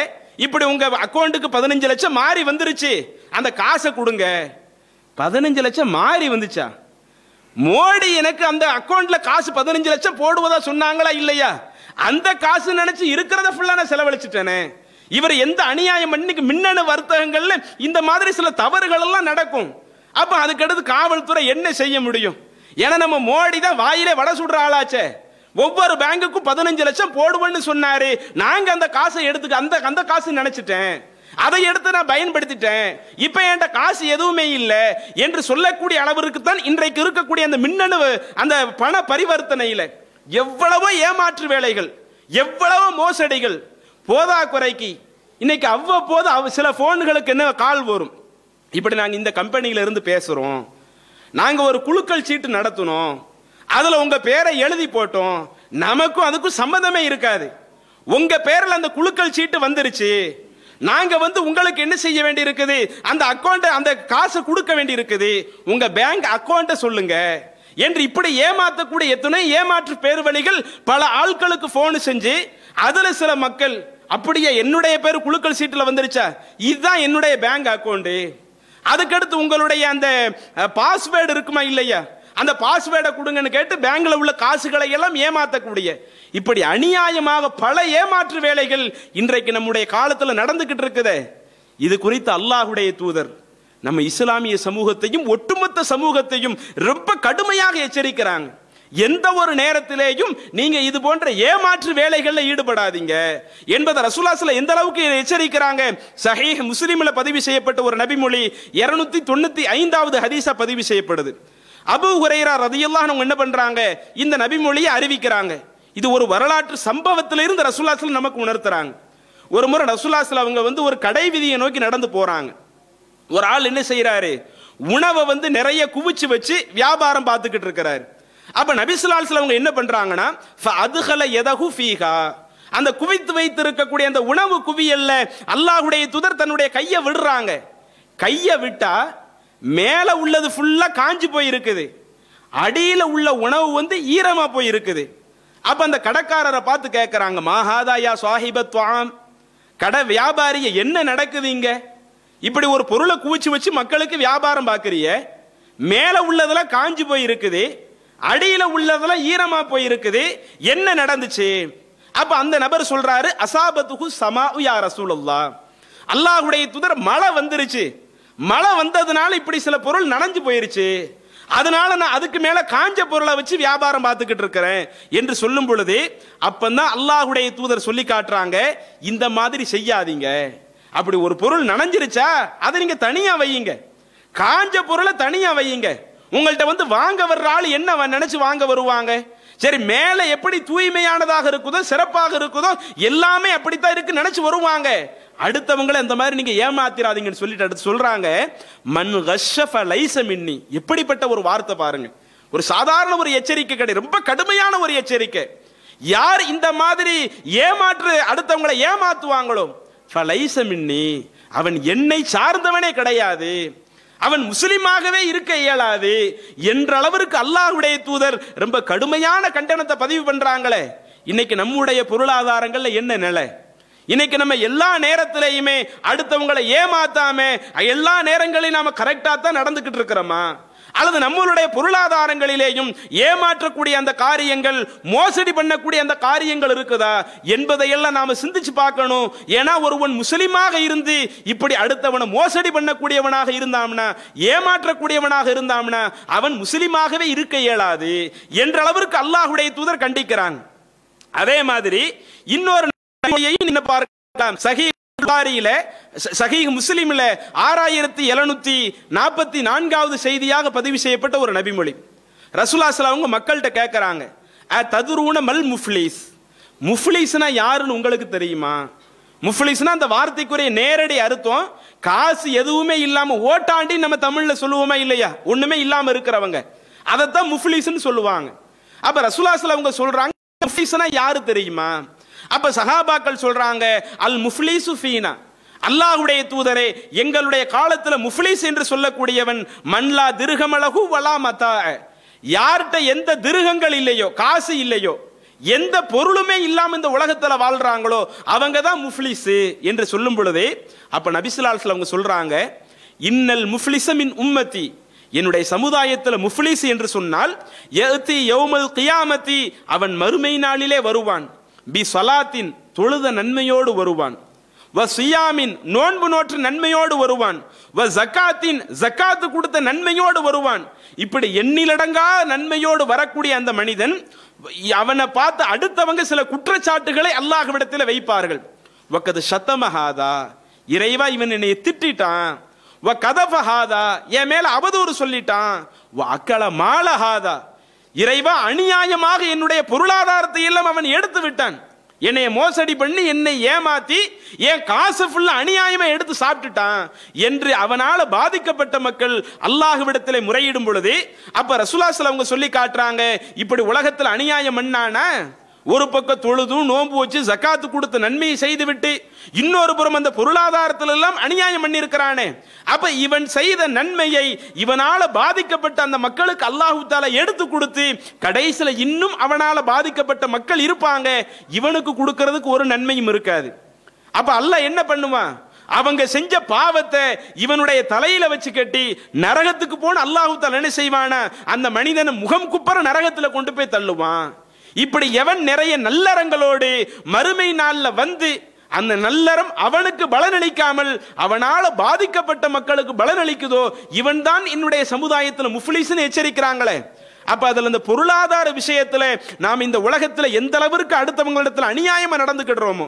இப்படி உங்க அக்கௌண்ட்டுக்கு பதினஞ்சு லட்சம் மாறி வந்துருச்சு அந்த காசை கொடுங்க பதினஞ்சு லட்சம் மாறி வந்துச்சா மோடி எனக்கு அந்த அக்கௌண்ட்ல காசு பதினஞ்சு லட்சம் போடுவதா சொன்னாங்களா இல்லையா அந்த காசு நினைச்சு இருக்கிறத ஃபுல்லா நான் செலவழிச்சிட்டேனே இவர் எந்த அநியாயம் பண்ணிக்கு மின்னணு வர்த்தகங்கள்ல இந்த மாதிரி சில தவறுகள் எல்லாம் நடக்கும் அப்ப அதுக்கடுத்து காவல்துறை என்ன செய்ய முடியும் ஏன்னா நம்ம மோடி தான் வாயிலே வடை சுடுற ஆளாச்சே ஒவ்வொரு பேங்குக்கும் பதினஞ்சு லட்சம் போடுவோன்னு சொன்னாரு நாங்க அந்த காசை எடுத்துக்க அந்த அந்த காசு நினைச்சிட்டேன் அதை எடுத்து நான் பயன்படுத்திட்டேன் இப்ப என் காசு எதுவுமே இல்லை என்று சொல்லக்கூடிய அளவிற்கு தான் இன்றைக்கு இருக்கக்கூடிய அந்த மின்னணு அந்த பண பரிவர்த்தனையில எவ்வளவோ ஏமாற்று வேலைகள் எவ்வளவோ மோசடிகள் போதா குறைக்கு இன்னைக்கு அவ்வப்போது சில போன்களுக்கு என்ன கால் வரும் இப்படி நாங்கள் இந்த கம்பெனியில இருந்து பேசுறோம் நாங்கள் ஒரு குழுக்கள் சீட்டு நடத்தணும் அதில் உங்கள் பேரை எழுதி போட்டோம் நமக்கும் அதுக்கும் சம்மந்தமே இருக்காது உங்கள் பேரில் அந்த குழுக்கள் சீட்டு வந்துருச்சு நாங்க வந்து உங்களுக்கு என்ன செய்ய வேண்டி இருக்குது அந்த அக்கௌண்ட் அந்த காசை கொடுக்க வேண்டி இருக்குது உங்க பேங்க் அக்கௌண்ட்டை சொல்லுங்க என்று இப்படி ஏமாத்தக்கூடிய எத்தனை ஏமாற்று பேர் வழிகள் பல ஆட்களுக்கு போன் செஞ்சு அதுல சில மக்கள் அப்படியே என்னுடைய பேர் குழுக்கள் சீட்டில் வந்துருச்சா இதுதான் என்னுடைய பேங்க் அக்கௌண்ட்டு அதுக்கடுத்து உங்களுடைய அந்த பாஸ்வேர்டு இருக்குமா இல்லையா அந்த பாஸ்வேர்டை கொடுங்கன்னு கேட்டு பேங்க்ல உள்ள காசுகளை எல்லாம் ஏமாற்றக்கூடிய இப்படி அநியாயமாக பல ஏமாற்று வேலைகள் இன்றைக்கு நம்முடைய காலத்தில் நடந்துகிட்டு இருக்குது இது குறித்து அல்லாஹுடைய தூதர் நம்ம இஸ்லாமிய சமூகத்தையும் ஒட்டுமொத்த சமூகத்தையும் ரொம்ப கடுமையாக எச்சரிக்கிறாங்க எந்த ஒரு நேரத்திலேயும் நீங்க இது போன்ற ஏமாற்று வேலைகளில் ஈடுபடாதீங்க என்பதை ரசூலாசில எந்த அளவுக்கு எச்சரிக்கிறாங்க சஹீஹ் முஸ்லீம்ல பதிவு செய்யப்பட்ட ஒரு நபிமொழி இருநூத்தி தொண்ணூத்தி ஐந்தாவது ஹதீசா பதிவு செய்யப்படுது அபு ஹுரைரா ரதியெல்லாம் அவங்க என்ன பண்றாங்க இந்த நபிமொழியை அறிவிக்கிறாங்க இது ஒரு வரலாற்று சம்பவத்திலிருந்து ரசூலாசில் நமக்கு உணர்த்துறாங்க ஒரு முறை ரசூலாசில் அவங்க வந்து ஒரு கடை விதியை நோக்கி நடந்து போறாங்க ஒரு ஆள் என்ன செய்யறாரு உணவை வந்து நிறைய குவிச்சு வச்சு வியாபாரம் பார்த்துக்கிட்டு இருக்கிறாரு அப்ப நபிசுலால் அவங்க என்ன பண்றாங்கன்னா அதுகல எதகு ஃபீகா அந்த குவித்து வைத்து இருக்கக்கூடிய அந்த உணவு குவியல்ல அல்லாஹுடைய துதர் தன்னுடைய கையை விடுறாங்க கையை விட்டா மேல உள்ளது ஃபுல்லா காஞ்சி போயிருக்குது அடியில உள்ள உணவு வந்து ஈரமா போயிருக்குது அப்ப அந்த கடைக்காரரை பார்த்து கேட்கறாங்க மாஹாதாயா சுவாஹிபத்வாம் கடை வியாபாரிய என்ன நடக்குது இங்க இப்படி ஒரு பொருளை குவிச்சு வச்சு மக்களுக்கு வியாபாரம் பார்க்குறிய மேலே உள்ளதெல்லாம் காஞ்சி போயிருக்குது இருக்குது அடியில் உள்ளதெல்லாம் ஈரமாக போயிருக்குது என்ன நடந்துச்சு அப்போ அந்த நபர் சொல்கிறாரு அசாபத்துகு சமா உயா ரசூலல்லா அல்லாஹுடைய துதர் மழை வந்துருச்சு மழை வந்ததுனால இப்படி சில பொருள் நனைஞ்சு போயிருச்சு அதனால நான் அதுக்கு மேல காஞ்ச பொருளை வச்சு வியாபாரம் பார்த்துக்கிட்டு இருக்கிறேன் என்று சொல்லும் பொழுது அப்பந்தான் அல்லாஹுடைய தூதர் சொல்லி காட்டுறாங்க இந்த மாதிரி செய்யாதீங்க அப்படி ஒரு பொருள் நனைஞ்சிருச்சா அதை நீங்க தனியா வையுங்க காஞ்ச பொருளை தனியா வையுங்க உங்கள்கிட்ட வந்து வாங்க வர்ற ஆள் என்ன நினைச்சு வாங்க வருவாங்க சரி மேலே எப்படி தூய்மையானதாக இருக்குதோ சிறப்பாக இருக்குதோ எல்லாமே அப்படித்தான் இருக்கு நினைச்சு வருவாங்க அடுத்தவங்களை இந்த மாதிரி நீங்க ஏமாத்திராதீங்கன்னு சொல்லிட்டு அடுத்து சொல்றாங்க மண் கஷஃப லைச எப்படிப்பட்ட ஒரு வார்த்தை பாருங்க ஒரு சாதாரண ஒரு எச்சரிக்கை கிடையாது ரொம்ப கடுமையான ஒரு எச்சரிக்கை யார் இந்த மாதிரி ஏமாற்று அடுத்தவங்களை ஏமாத்துவாங்களோ ஃபலைச அவன் என்னை சார்ந்தவனே கிடையாது அவன் முஸ்லீமாகவே இருக்க இயலாது என்ற அளவிற்கு அல்லாஹுடைய தூதர் ரொம்ப கடுமையான கண்டனத்தை பதிவு பண்றாங்களே இன்னைக்கு நம்முடைய பொருளாதாரங்கள்ல என்ன நிலை இன்னைக்கு நம்ம எல்லா நேரத்திலையுமே அடுத்தவங்களை ஏமாத்தாம எல்லா நேரங்களையும் நாம கரெக்டா தான் நடந்துகிட்டு இருக்கிறோமா அல்லது நம்மளுடைய பொருளாதாரங்களிலேயும் ஏமாற்றக்கூடிய அந்த காரியங்கள் மோசடி பண்ணக்கூடிய அந்த காரியங்கள் இருக்குதா என்பதையெல்லாம் நாம சிந்திச்சு பார்க்கணும் ஏன்னா ஒருவன் முஸ்லீமாக இருந்து இப்படி அடுத்தவனை மோசடி பண்ணக்கூடியவனாக இருந்தாம்னா ஏமாற்றக்கூடியவனாக இருந்தாம்னா அவன் முஸ்லீமாகவே இருக்க இயலாது என்ற அளவிற்கு அல்லாஹுடைய தூதர் கண்டிக்கிறாங்க அதே மாதிரி இன்னொரு என்ன பார்க்கலாம் சகி புகாரியில முஸ்லீமில் ஆறாயிரத்தி எழுநூத்தி நாற்பத்தி நான்காவது செய்தியாக பதிவு செய்யப்பட்ட ஒரு நபிமொழி ரசுலாசலா அவங்க மக்கள்கிட்ட கேட்குறாங்க அ மல் முஃப்லீஸ் முஃப்லீஸ்னா யாருன்னு உங்களுக்கு தெரியுமா முஃப்லீஸ்னா அந்த வார்த்தைக்குரிய நேரடி அர்த்தம் காசு எதுவுமே இல்லாமல் ஓட்டாண்டி நம்ம தமிழில் சொல்லுவோமா இல்லையா ஒன்றுமே இல்லாமல் இருக்கிறவங்க அதைத்தான் முஃப்லீஸ்ன்னு சொல்லுவாங்க அப்போ ரசூலாசில் அவங்க சொல்கிறாங்க முஃப்லீஸ்னா யாரு தெரியுமா அப்ப சஹாபாக்கள் சொல்றாங்க அல் முஃப்லிசு ஃபீனா அல்லாஹுடைய தூதரே எங்களுடைய காலத்துல முஃப்லிஸ் என்று சொல்லக்கூடியவன் மன்லா திருகமழகு வலா மத்தா யார்கிட்ட எந்த திருகங்கள் இல்லையோ காசு இல்லையோ எந்த பொருளுமே இல்லாம இந்த உலகத்துல வாழ்றாங்களோ அவங்க தான் முஃப்லிஸ் என்று சொல்லும் பொழுது அப்ப நபிசுலால் அவங்க சொல்றாங்க இன்னல் முஃப்லிசமின் உம்மத்தி என்னுடைய சமுதாயத்தில் முஃப்லிஸ் என்று சொன்னால் எத்தி யௌமல் கியாமத்தி அவன் மறுமை நாளிலே வருவான் பி சலாத்தின் தொழுத நன்மையோடு வருவான் வ சுயாமின் நோன்பு நோற்று நன்மையோடு வருவான் வ ஜக்காத்தின் ஜக்காத்து கொடுத்த நன்மையோடு வருவான் இப்படி எண்ணிலடங்கா நன்மையோடு வரக்கூடிய அந்த மனிதன் அவனை பார்த்து அடுத்தவங்க சில குற்றச்சாட்டுகளை அல்லாஹ்விடத்தில் வைப்பார்கள் வக்கது சத்தமஹாதா இறைவா இவன் என்னை திட்டான் வ கதபஹாதா என் மேல அவதூறு சொல்லிட்டான் வ அக்கல மாலஹாதா இறைவா அநியாயமாக என்னுடைய பொருளாதாரத்தை எல்லாம் அவன் எடுத்து விட்டான் என்னை மோசடி பண்ணி என்னை ஏமாத்தி என் காசு ஃபுல்லா அநியாயமா எடுத்து சாப்பிட்டுட்டான் என்று அவனால பாதிக்கப்பட்ட மக்கள் அல்லாஹுவிடத்தில் முறையிடும் பொழுது அப்ப ரசுலாசல் அவங்க சொல்லி காட்டுறாங்க இப்படி உலகத்தில் அநியாயம் பண்ணானா ஒரு பக்கம் தொழுதும் நோன்பு வச்சு ஜக்காத்து கொடுத்த நன்மையை செய்துவிட்டு இன்னொரு புறம் அந்த பொருளாதாரத்தில் எல்லாம் அநியாயம் பண்ணியிருக்கிறானே அப்ப இவன் செய்த நன்மையை இவனால பாதிக்கப்பட்ட அந்த மக்களுக்கு அல்லாஹு எடுத்து கொடுத்து கடைசியில் இன்னும் அவனால பாதிக்கப்பட்ட மக்கள் இருப்பாங்க இவனுக்கு கொடுக்கறதுக்கு ஒரு நன்மையும் இருக்காது அப்ப அல்ல என்ன பண்ணுவான் அவங்க செஞ்ச பாவத்தை இவனுடைய தலையில வச்சு கட்டி நரகத்துக்கு போன அல்லாஹு தாலா என்ன செய்வான அந்த மனிதனை முகம் குப்பர நரகத்தில் கொண்டு போய் தள்ளுவான் இப்படி எவன் நிறைய நல்லறங்களோடு மறுமை நாளில் வந்து அந்த நல்லறம் அவனுக்கு பலனளிக்காமல் அவனால் பாதிக்கப்பட்ட மக்களுக்கு பலனளிக்குதோ இவன் தான் என்னுடைய சமுதாயத்தில் முஃப்ளிஸ்னு எச்சரிக்கிறாங்களே அப்ப அதுல இந்த பொருளாதார விஷயத்துல நாம் இந்த உலகத்துல எந்த அளவிற்கு அடுத்தவங்களிடத்துல அநியாயமா நடந்துக்கிடுறோமோ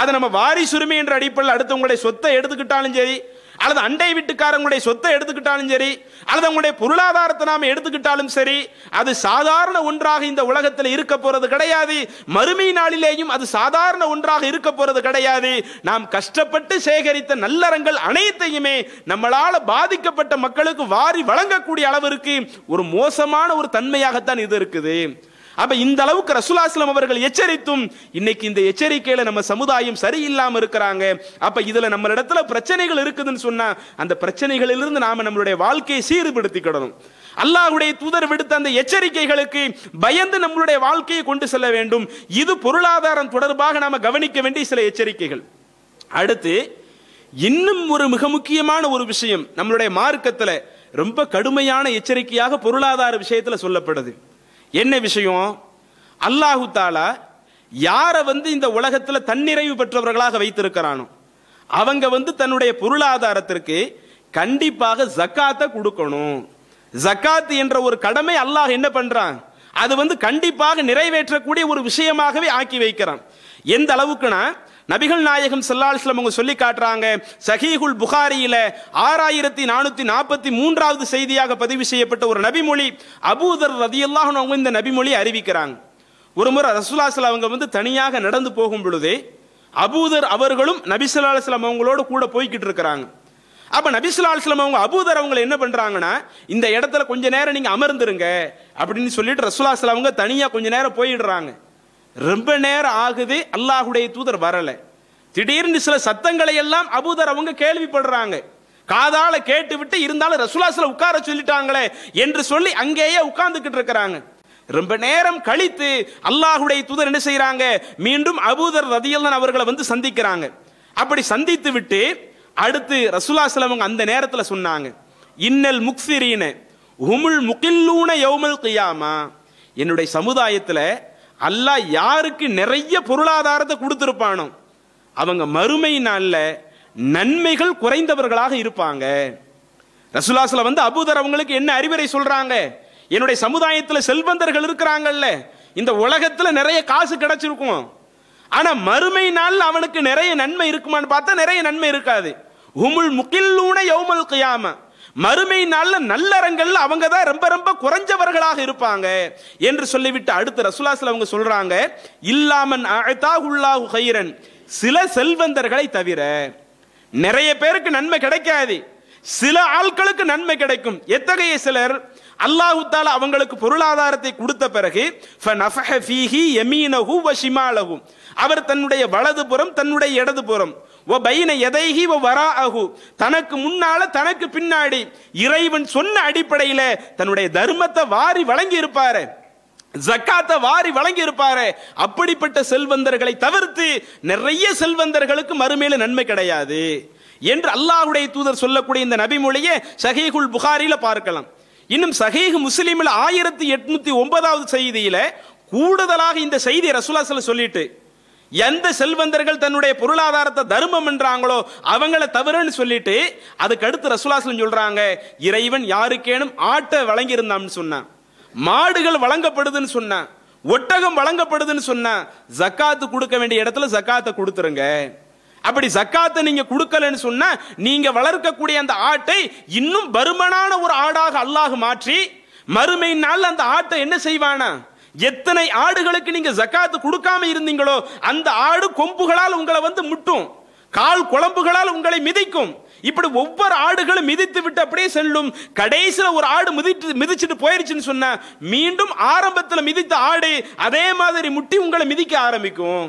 அதை நம்ம வாரிசுரிமை என்ற அடிப்படையில் அடுத்தவங்களுடைய சொத்தை எடுத்துக்கிட்டாலும் சரி அல்லது அண்டை வீட்டுக்காரங்களுடைய சொத்தை எடுத்துக்கிட்டாலும் சரி அல்லது அவங்களுடைய பொருளாதாரத்தை நாம் எடுத்துக்கிட்டாலும் சரி அது சாதாரண ஒன்றாக இந்த உலகத்தில் இருக்க போறது கிடையாது மறுமை நாளிலேயும் அது சாதாரண ஒன்றாக இருக்க போறது கிடையாது நாம் கஷ்டப்பட்டு சேகரித்த நல்லறங்கள் அனைத்தையுமே நம்மளால் பாதிக்கப்பட்ட மக்களுக்கு வாரி வழங்கக்கூடிய அளவிற்கு ஒரு மோசமான ஒரு தன்மையாகத்தான் இது இருக்குது அப்ப இந்த அளவுக்கு ரசுலாஸ்லம் அவர்கள் எச்சரித்தும் இன்னைக்கு இந்த எச்சரிக்கையில நம்ம சமுதாயம் சரியில்லாம இருக்கிறாங்க அப்ப இதுல நம்மளிடத்துல பிரச்சனைகள் இருக்குதுன்னு சொன்னா அந்த பிரச்சனைகளிலிருந்து நாம நம்மளுடைய வாழ்க்கையை சீர்படுத்திக்கிடணும் அல்லாஹுடைய தூதர் விடுத்த அந்த எச்சரிக்கைகளுக்கு பயந்து நம்மளுடைய வாழ்க்கையை கொண்டு செல்ல வேண்டும் இது பொருளாதாரம் தொடர்பாக நாம கவனிக்க வேண்டிய சில எச்சரிக்கைகள் அடுத்து இன்னும் ஒரு மிக முக்கியமான ஒரு விஷயம் நம்மளுடைய மார்க்கத்தில் ரொம்ப கடுமையான எச்சரிக்கையாக பொருளாதார விஷயத்தில் சொல்லப்படுது என்ன விஷயம் அல்லாஹு தாலா யாரை வந்து இந்த உலகத்தில் தன்னிறைவு பெற்றவர்களாக வைத்திருக்கிறானோ அவங்க வந்து தன்னுடைய பொருளாதாரத்திற்கு கண்டிப்பாக ஜக்காத்தை கொடுக்கணும் ஜக்காத் என்ற ஒரு கடமை அல்லாஹ் என்ன பண்றான் அது வந்து கண்டிப்பாக நிறைவேற்றக்கூடிய ஒரு விஷயமாகவே ஆக்கி வைக்கிறான் எந்த அளவுக்குனா நபிகள் நாயகம் செல்லாஸ்லம் அவங்க சொல்லி காட்டுறாங்க சஹீகுல் புகாரியில ஆறாயிரத்தி நானூத்தி நாற்பத்தி மூன்றாவது செய்தியாக பதிவு செய்யப்பட்ட ஒரு நபிமொழி அபூதர் ரதியல்லாஹன் அவங்க இந்த நபிமொழி அறிவிக்கிறாங்க ஒரு முறை ரசூலாஸ்ல அவங்க வந்து தனியாக நடந்து போகும் பொழுது அபூதர் அவர்களும் நபிசுல்லா அலுவலாம் அவங்களோட கூட போய்கிட்டு இருக்கிறாங்க அப்போ நபிசுல்லா அலுவலாம் அவங்க அபூதர் அவங்களை என்ன பண்ணுறாங்கன்னா இந்த இடத்துல கொஞ்ச நேரம் நீங்கள் அமர்ந்துருங்க அப்படின்னு சொல்லிட்டு ரசூலாஸ்ல அவங்க தனியாக கொஞ்ச நேரம் போயிடுறாங்க ரொம்ப நேரம் ஆகுது அல்லாஹுடைய தூதர் வரலை திடீர்னு சில சத்தங்களை எல்லாம் அபூதர் அவங்க கேள்விப்படுறாங்க காதால கேட்டு விட்டு இருந்தாலும் ரசுலாசில் உட்கார சொல்லிட்டாங்களே என்று சொல்லி அங்கேயே உட்கார்ந்துக்கிட்டு இருக்கிறாங்க ரொம்ப நேரம் கழித்து அல்லாஹுடைய தூதர் என்ன செய்யறாங்க மீண்டும் அபூதர் ரதியல்லன் அவர்களை வந்து சந்திக்கிறாங்க அப்படி சந்தித்து விட்டு அடுத்து ரசுலாசில் அவங்க அந்த நேரத்தில் சொன்னாங்க இன்னல் முக்சிரீன உமுள் முகில்லூன யோமல் கையாமா என்னுடைய சமுதாயத்தில் அல்லாஹ் யாருக்கு நிறைய பொருளாதாரத்தை கொடுத்துருப்பானோ அவங்க மறுமை நாளில் நன்மைகள் குறைந்தவர்களாக இருப்பாங்க ரசுலாசில் வந்து அபுதர் அவங்களுக்கு என்ன அறிவுரை சொல்கிறாங்க என்னுடைய சமுதாயத்தில் செல்வந்தர்கள் இருக்கிறாங்கல்ல இந்த உலகத்தில் நிறைய காசு கிடைச்சிருக்கும் ஆனால் மறுமை நாளில் அவனுக்கு நிறைய நன்மை இருக்குமான்னு பார்த்தா நிறைய நன்மை இருக்காது உமுள் முகில்லூன யௌமல் கையாமல் மறுமை நாள்ல நல்லறங்கள்ல அவங்க தான் ரொம்ப ரொம்ப குறைஞ்சவர்களாக இருப்பாங்க என்று சொல்லிவிட்டு அடுத்து ரசுலாசில் அவங்க சொல்றாங்க இல்லாமன் அழத்தாகுல்லாஹு ஹைரன் சில செல்வந்தர்களை தவிர நிறைய பேருக்கு நன்மை கிடைக்காது சில ஆட்களுக்கு நன்மை கிடைக்கும் எத்தகைய சிலர் அல்லாஹு தாலா அவங்களுக்கு பொருளாதாரத்தை கொடுத்த பிறகு அவர் தன்னுடைய வலதுபுறம் தன்னுடைய இடதுபுறம் ஓ பைன எதைகி ஓ வரா ஆகு தனக்கு முன்னால தனக்கு பின்னாடி இறைவன் சொன்ன அடிப்படையில் தன்னுடைய தர்மத்தை வாரி வழங்கி இருப்பாரு ஜக்காத்தை வாரி வழங்கி இருப்பாரு அப்படிப்பட்ட செல்வந்தர்களை தவிர்த்து நிறைய செல்வந்தர்களுக்கு மறுமையில நன்மை கிடையாது என்று அல்லாஹுடைய தூதர் சொல்லக்கூடிய இந்த நபிமொழியை சஹீகுல் புகாரில பார்க்கலாம் இன்னும் சஹீஹ் முஸ்லீமில் ஆயிரத்தி எட்நூத்தி ஒன்பதாவது செய்தியில கூடுதலாக இந்த செய்தி ரசூலா சொல்லிட்டு எந்த செல்வந்தர்கள் தன்னுடைய பொருளாதாரத்தை தர்மம் என்றாங்களோ அவங்கள தவறுன்னு சொல்லிட்டு அதுக்கு அடுத்து ரசுலாசன் சொல்றாங்க இறைவன் யாருக்கேனும் ஆட்டை வழங்கியிருந்தான் சொன்னான் மாடுகள் வழங்கப்படுதுன்னு சொன்னான் ஒட்டகம் வழங்கப்படுதுன்னு சொன்ன ஜக்காத்து கொடுக்க வேண்டிய இடத்துல ஜக்காத்தை கொடுத்துருங்க அப்படி ஜக்காத்தை நீங்க கொடுக்கலன்னு சொன்ன நீங்க வளர்க்கக்கூடிய அந்த ஆட்டை இன்னும் பருமனான ஒரு ஆடாக அல்லாஹ் மாற்றி மறுமை நாள் அந்த ஆட்டை என்ன செய்வானா எத்தனை ஆடுகளுக்கு நீங்க ஜக்காத்து கொடுக்காம இருந்தீங்களோ அந்த ஆடு கொம்புகளால் உங்களை வந்து முட்டும் கால் குழம்புகளால் உங்களை மிதிக்கும் இப்படி ஒவ்வொரு ஆடுகளும் மிதித்து விட்டு அப்படியே செல்லும் கடைசியில் ஒரு ஆடு மிதித்து மிதிச்சுட்டு போயிருச்சுன்னு சொன்ன மீண்டும் ஆரம்பத்தில் மிதித்த ஆடு அதே மாதிரி முட்டி உங்களை மிதிக்க ஆரம்பிக்கும்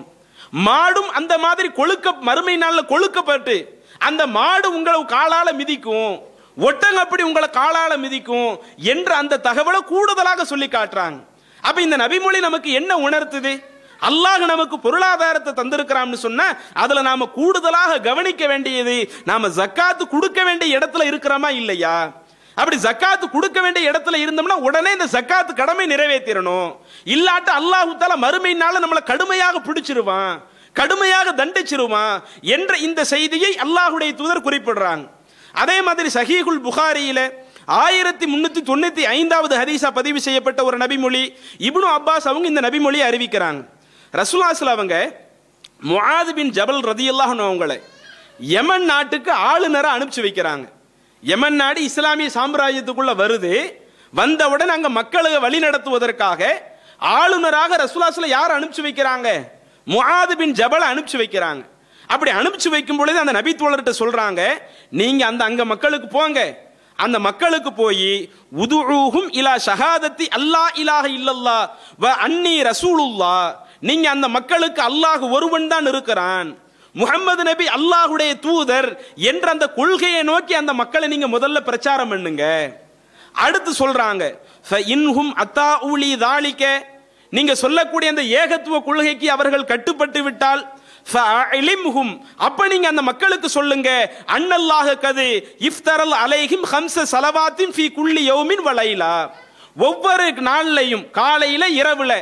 மாடும் அந்த மாதிரி கொழுக்க மறுமை நாளில் கொழுக்கப்பட்டு அந்த மாடு உங்களை காலால மிதிக்கும் ஒட்டங்க அப்படி உங்களை காலால மிதிக்கும் என்று அந்த தகவலை கூடுதலாக சொல்லி காட்டுறாங்க அப்ப இந்த நபிமொழி நமக்கு என்ன உணர்த்துது அல்லாஹ் நமக்கு பொருளாதாரத்தை தந்திருக்கிறான்னு சொன்னா அதுல நாம கூடுதலாக கவனிக்க வேண்டியது நாம ஜக்காத்து கொடுக்க வேண்டிய இடத்துல இருக்கிறோமா இல்லையா அப்படி ஜக்காத்து கொடுக்க வேண்டிய இடத்துல இருந்தோம்னா உடனே இந்த ஜக்காத்து கடமை நிறைவேற்றிடணும் இல்லாட்ட அல்லாஹு தால மறுமையினால நம்மளை கடுமையாக பிடிச்சிருவான் கடுமையாக தண்டிச்சிருவான் என்ற இந்த செய்தியை அல்லாஹுடைய தூதர் குறிப்பிடுறாங்க அதே மாதிரி சஹீகுல் புகாரியில ஆயிரத்தி முன்னூத்தி தொண்ணூற்றி ஐந்தாவது ஹதீஸா பதிவு செய்யப்பட்ட ஒரு நபிமொழி இப்னு அப்பாஸ் அவங்க இந்த நபிமொழியை அறிவிக்கிறாங்க ரசுல்லாஸ்ல அவங்க முகாது பின் ஜபல் ரதியுல்லாஹன் அவங்களை யமன் நாட்டுக்கு ஆளுநரை அனுப்பிச்சு வைக்கிறாங்க யமன் நாடு இஸ்லாமிய சாம்ராஜ்யத்துக்குள்ள வருது வந்தவுடன் அங்கே மக்களை வழி நடத்துவதற்காக ஆளுநராக ரசுல்லாஸ்ல யார் அனுப்பிச்சு வைக்கிறாங்க முஹாது பின் ஜபலை அனுப்பிச்சு வைக்கிறாங்க அப்படி அனுப்பிச்சு வைக்கும் பொழுது அந்த தோழர்கிட்ட சொல்றாங்க நீங்க அந்த அங்க மக்களுக்கு போங்க அந்த மக்களுக்கு போய் உதுழூகும் இலா ஷஹாதத்தி அல்லா இலாக இல்லல்லா வ அன்னி ரசூலுல்லா நீங்க அந்த மக்களுக்கு அல்லாஹ் ஒருவன் தான் இருக்கிறான் முகமது நபி அல்லாஹுடைய தூதர் என்ற அந்த கொள்கையை நோக்கி அந்த மக்களை நீங்க முதல்ல பிரச்சாரம் பண்ணுங்க அடுத்து சொல்றாங்க இன்ஹும் அத்தா ஊழி தாளிக்க நீங்க சொல்லக்கூடிய அந்த ஏகத்துவ கொள்கைக்கு அவர்கள் கட்டுப்பட்டு விட்டால் ஃபஅலிம்ஹும் அப்போ நீங்கள் அந்த மக்களுக்கு சொல்லுங்க அன்னல்லாஹ கது இஃப்தரல் அலைஹிம் ஹம்ச சலவாத்தின் ஃபி குள்ளி யோமின் வலைலா ஒவ்வொரு நாள்லையும் காலையில இரவுல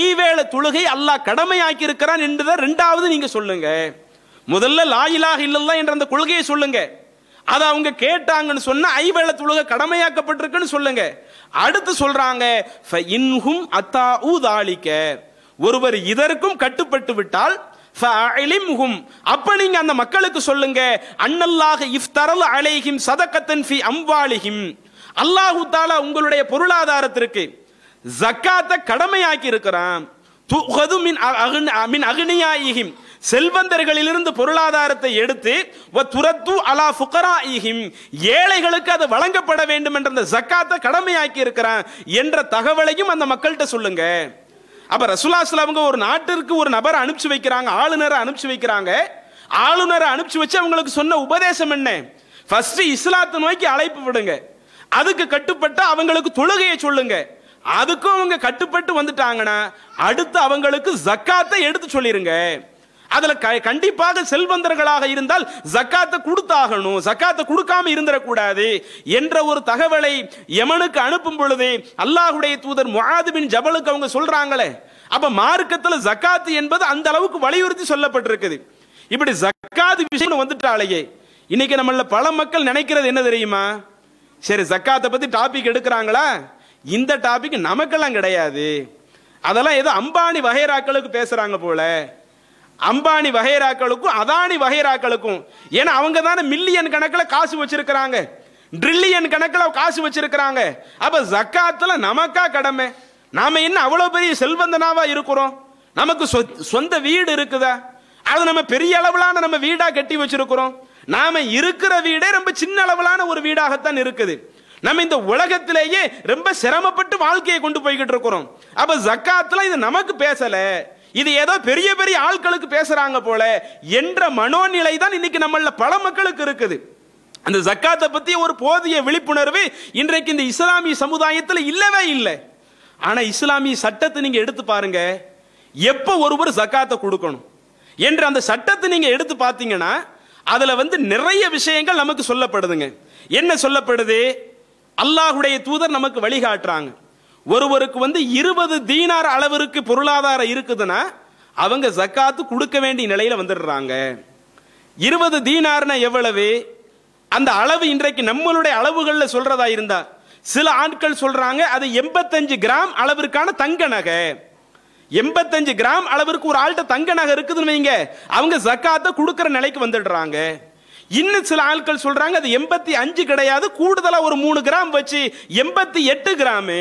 ஐவேளை தொழுகை அல்லாஹ் கடமையாக்கி இருக்கிறான் என்றுதான் ரெண்டாவது நீங்க சொல்லுங்க முதல்ல லாயிலாக இல்லல்லா என்ற அந்த கொள்கையை சொல்லுங்க அதை அவங்க கேட்டாங்கன்னு சொன்னா ஐவேளை தொழுகை கடமையாக்கப்பட்டிருக்குன்னு சொல்லுங்க அடுத்து சொல்றாங்க இன்ஹும் அத்தா ஊதாளிக்க ஒருவர் இதற்கும் கட்டுப்பட்டு விட்டால் ஃபஅலிம்ஹும் அப்ப நீங்க அந்த மக்களுக்கு சொல்லுங்க அன்னல்லாஹ் இஃப்தரல் அலைஹிம் சதக்கத்தன் ஃபி அம்வாலிஹிம் அல்லாஹு தாலா உங்களுடைய பொருளாதாரத்திற்கு ஜக்காத்தை கடமையாக்கி இருக்கிறான் துகது மின் அகன் மின் அகனியாயிஹிம் செல்வந்தர்களிலிருந்து பொருளாதாரத்தை எடுத்து துரத்து அலா ஃபுகராயிஹிம் ஏழைகளுக்கு அது வழங்கப்பட வேண்டும் என்ற அந்த ஜக்காத்தை கடமையாக்கி இருக்கிறான் என்ற தகவலையும் அந்த மக்கள்கிட்ட சொல்லுங்க அப்போ ரசுல்லா இஸ்லாமுங்க ஒரு நாட்டிற்கு ஒரு நபரை அனுப்பிச்சு வைக்கிறாங்க ஆளுநரை அனுப்பிச்சு வைக்கிறாங்க ஆளுநரை அனுப்பிச்சு வச்சு அவங்களுக்கு சொன்ன உபதேசம் என்ன ஃபர்ஸ்ட் இஸ்லாத்தை நோக்கி அழைப்பு விடுங்க அதுக்கு கட்டுப்பட்டு அவங்களுக்கு தொழுகையை சொல்லுங்க அதுக்கும் அவங்க கட்டுப்பட்டு வந்துட்டாங்கன்னா அடுத்து அவங்களுக்கு ஜக்காத்தை எடுத்து சொல்லிருங்க அதில் க கண்டிப்பாக செல்வந்தர்களாக இருந்தால் ஜக்காத்தை கொடுத்தாகணும் ஜக்காத்தை கொடுக்காம இருந்துடக்கூடாது என்ற ஒரு தகவலை எமனுக்கு அனுப்பும் பொழுது அல்லாஹுடைய தூதர் முகாதுபின் ஜபலுக்கு அவங்க சொல்றாங்களே அப்ப மார்க்கத்தில் ஜக்காத்து என்பது அந்த அளவுக்கு வலியுறுத்தி சொல்லப்பட்டிருக்குது இப்படி ஜக்காத்து விஷயம் வந்துட்டாலேயே இன்னைக்கு நம்மள பல மக்கள் நினைக்கிறது என்ன தெரியுமா சரி ஜக்காத்தை பத்தி டாபிக் எடுக்கிறாங்களா இந்த டாபிக் நமக்கெல்லாம் கிடையாது அதெல்லாம் ஏதோ அம்பானி வகைராக்களுக்கு பேசுறாங்க போல அம்பானி வகைராக்களுக்கும் அதானி வகைராக்களுக்கும் ஏன்னா அவங்க தானே மில்லியன் கணக்கில் காசு வச்சிருக்கிறாங்க ட்ரில்லியன் கணக்கில் காசு வச்சிருக்கிறாங்க அப்போ ஜக்காத்தில் நமக்கா கடமை நாம் என்ன அவ்வளோ பெரிய செல்வந்தனாவா இருக்கிறோம் நமக்கு சொந்த வீடு இருக்குதா அது நம்ம பெரிய அளவிலான நம்ம வீடாக கட்டி வச்சிருக்கிறோம் நாம இருக்கிற வீடே ரொம்ப சின்ன அளவிலான ஒரு வீடாகத்தான் இருக்குது நம்ம இந்த உலகத்திலேயே ரொம்ப சிரமப்பட்டு வாழ்க்கையை கொண்டு போய்கிட்டு இருக்கிறோம் அப்ப ஜக்காத்துல இது நமக்கு பேசலை இது ஏதோ பெரிய பெரிய ஆட்களுக்கு பேசுறாங்க போல என்ற மனோநிலை தான் இன்னைக்கு நம்மள பல மக்களுக்கு இருக்குது அந்த ஜக்காத்தை பத்தி ஒரு போதிய விழிப்புணர்வு இன்றைக்கு இந்த இஸ்லாமிய சமுதாயத்தில் இல்லவே இல்லை ஆனா இஸ்லாமிய சட்டத்தை நீங்க எடுத்து பாருங்க எப்போ ஒருவர் ஜக்காத்தை கொடுக்கணும் என்ற அந்த சட்டத்தை நீங்க எடுத்து பார்த்தீங்கன்னா அதுல வந்து நிறைய விஷயங்கள் நமக்கு சொல்லப்படுதுங்க என்ன சொல்லப்படுது அல்லாஹுடைய தூதர் நமக்கு வழிகாட்டுறாங்க ஒருவருக்கு வந்து இருபது தீனார் அளவிற்கு பொருளாதாரம் இருக்குதுன்னா அவங்க ஜக்காத்து கொடுக்க வேண்டிய நிலையில் வந்துடுறாங்க இருபது தீனார்னா எவ்வளவு அந்த அளவு இன்றைக்கு நம்மளுடைய அளவுகளில் சொல்றதா இருந்தா சில ஆட்கள் சொல்றாங்க அது எண்பத்தஞ்சு கிராம் அளவிற்கான தங்க நகை எண்பத்தஞ்சு கிராம் அளவிற்கு ஒரு ஆள்கிட்ட தங்க நகை இருக்குதுன்னு அவங்க ஜக்காத்தை கொடுக்குற நிலைக்கு வந்துடுறாங்க இன்னும் சில ஆட்கள் சொல்றாங்க அது எண்பத்தி அஞ்சு கிடையாது கூடுதலா ஒரு மூணு கிராம் வச்சு எண்பத்தி எட்டு கிராமு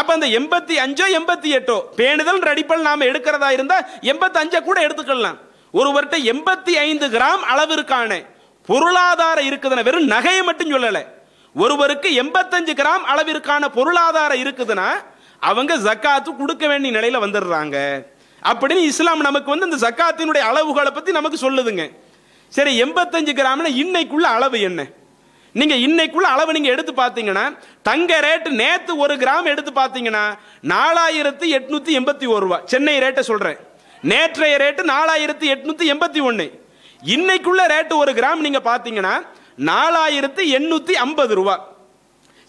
அப்ப அந்த எண்பத்தி அஞ்சோ எண்பத்தி எட்டோ பேணுதல் நடிப்பல் நாம எடுக்கிறதா இருந்தா எண்பத்தி அஞ்சை கூட எடுத்துக்கலாம் ஒருவர்கிட்ட எண்பத்தி ஐந்து கிராம் அளவிற்கான பொருளாதாரம் இருக்குதுன்னா வெறும் நகையை மட்டும் சொல்லலை ஒருவருக்கு எண்பத்தஞ்சு கிராம் அளவிற்கான பொருளாதாரம் இருக்குதுன்னா அவங்க ஜக்காத்து கொடுக்க வேண்டிய நிலையில வந்துடுறாங்க அப்படின்னு இஸ்லாம் நமக்கு வந்து இந்த சக்காத்தினுடைய அளவுகளை பத்தி நமக்கு சொல்லுதுங்க சரி எண்பத்தஞ்சு கிராம்னா இன்னைக்குள்ள அளவு என்ன நீங்கள் இன்னைக்குள்ள அளவு நீங்கள் எடுத்து பார்த்தீங்கன்னா தங்க ரேட்டு நேற்று ஒரு கிராம் எடுத்து பார்த்தீங்கன்னா நாலாயிரத்து எட்நூத்தி எண்பத்தி ஒரு ரூபா சென்னை ரேட்டை சொல்கிறேன் நேற்றைய ரேட்டு நாலாயிரத்து எட்நூற்றி எண்பத்தி ஒன்று இன்னைக்குள்ள ரேட்டு ஒரு கிராம் நீங்கள் பார்த்தீங்கன்னா நாலாயிரத்து எண்ணூற்றி ஐம்பது ரூபா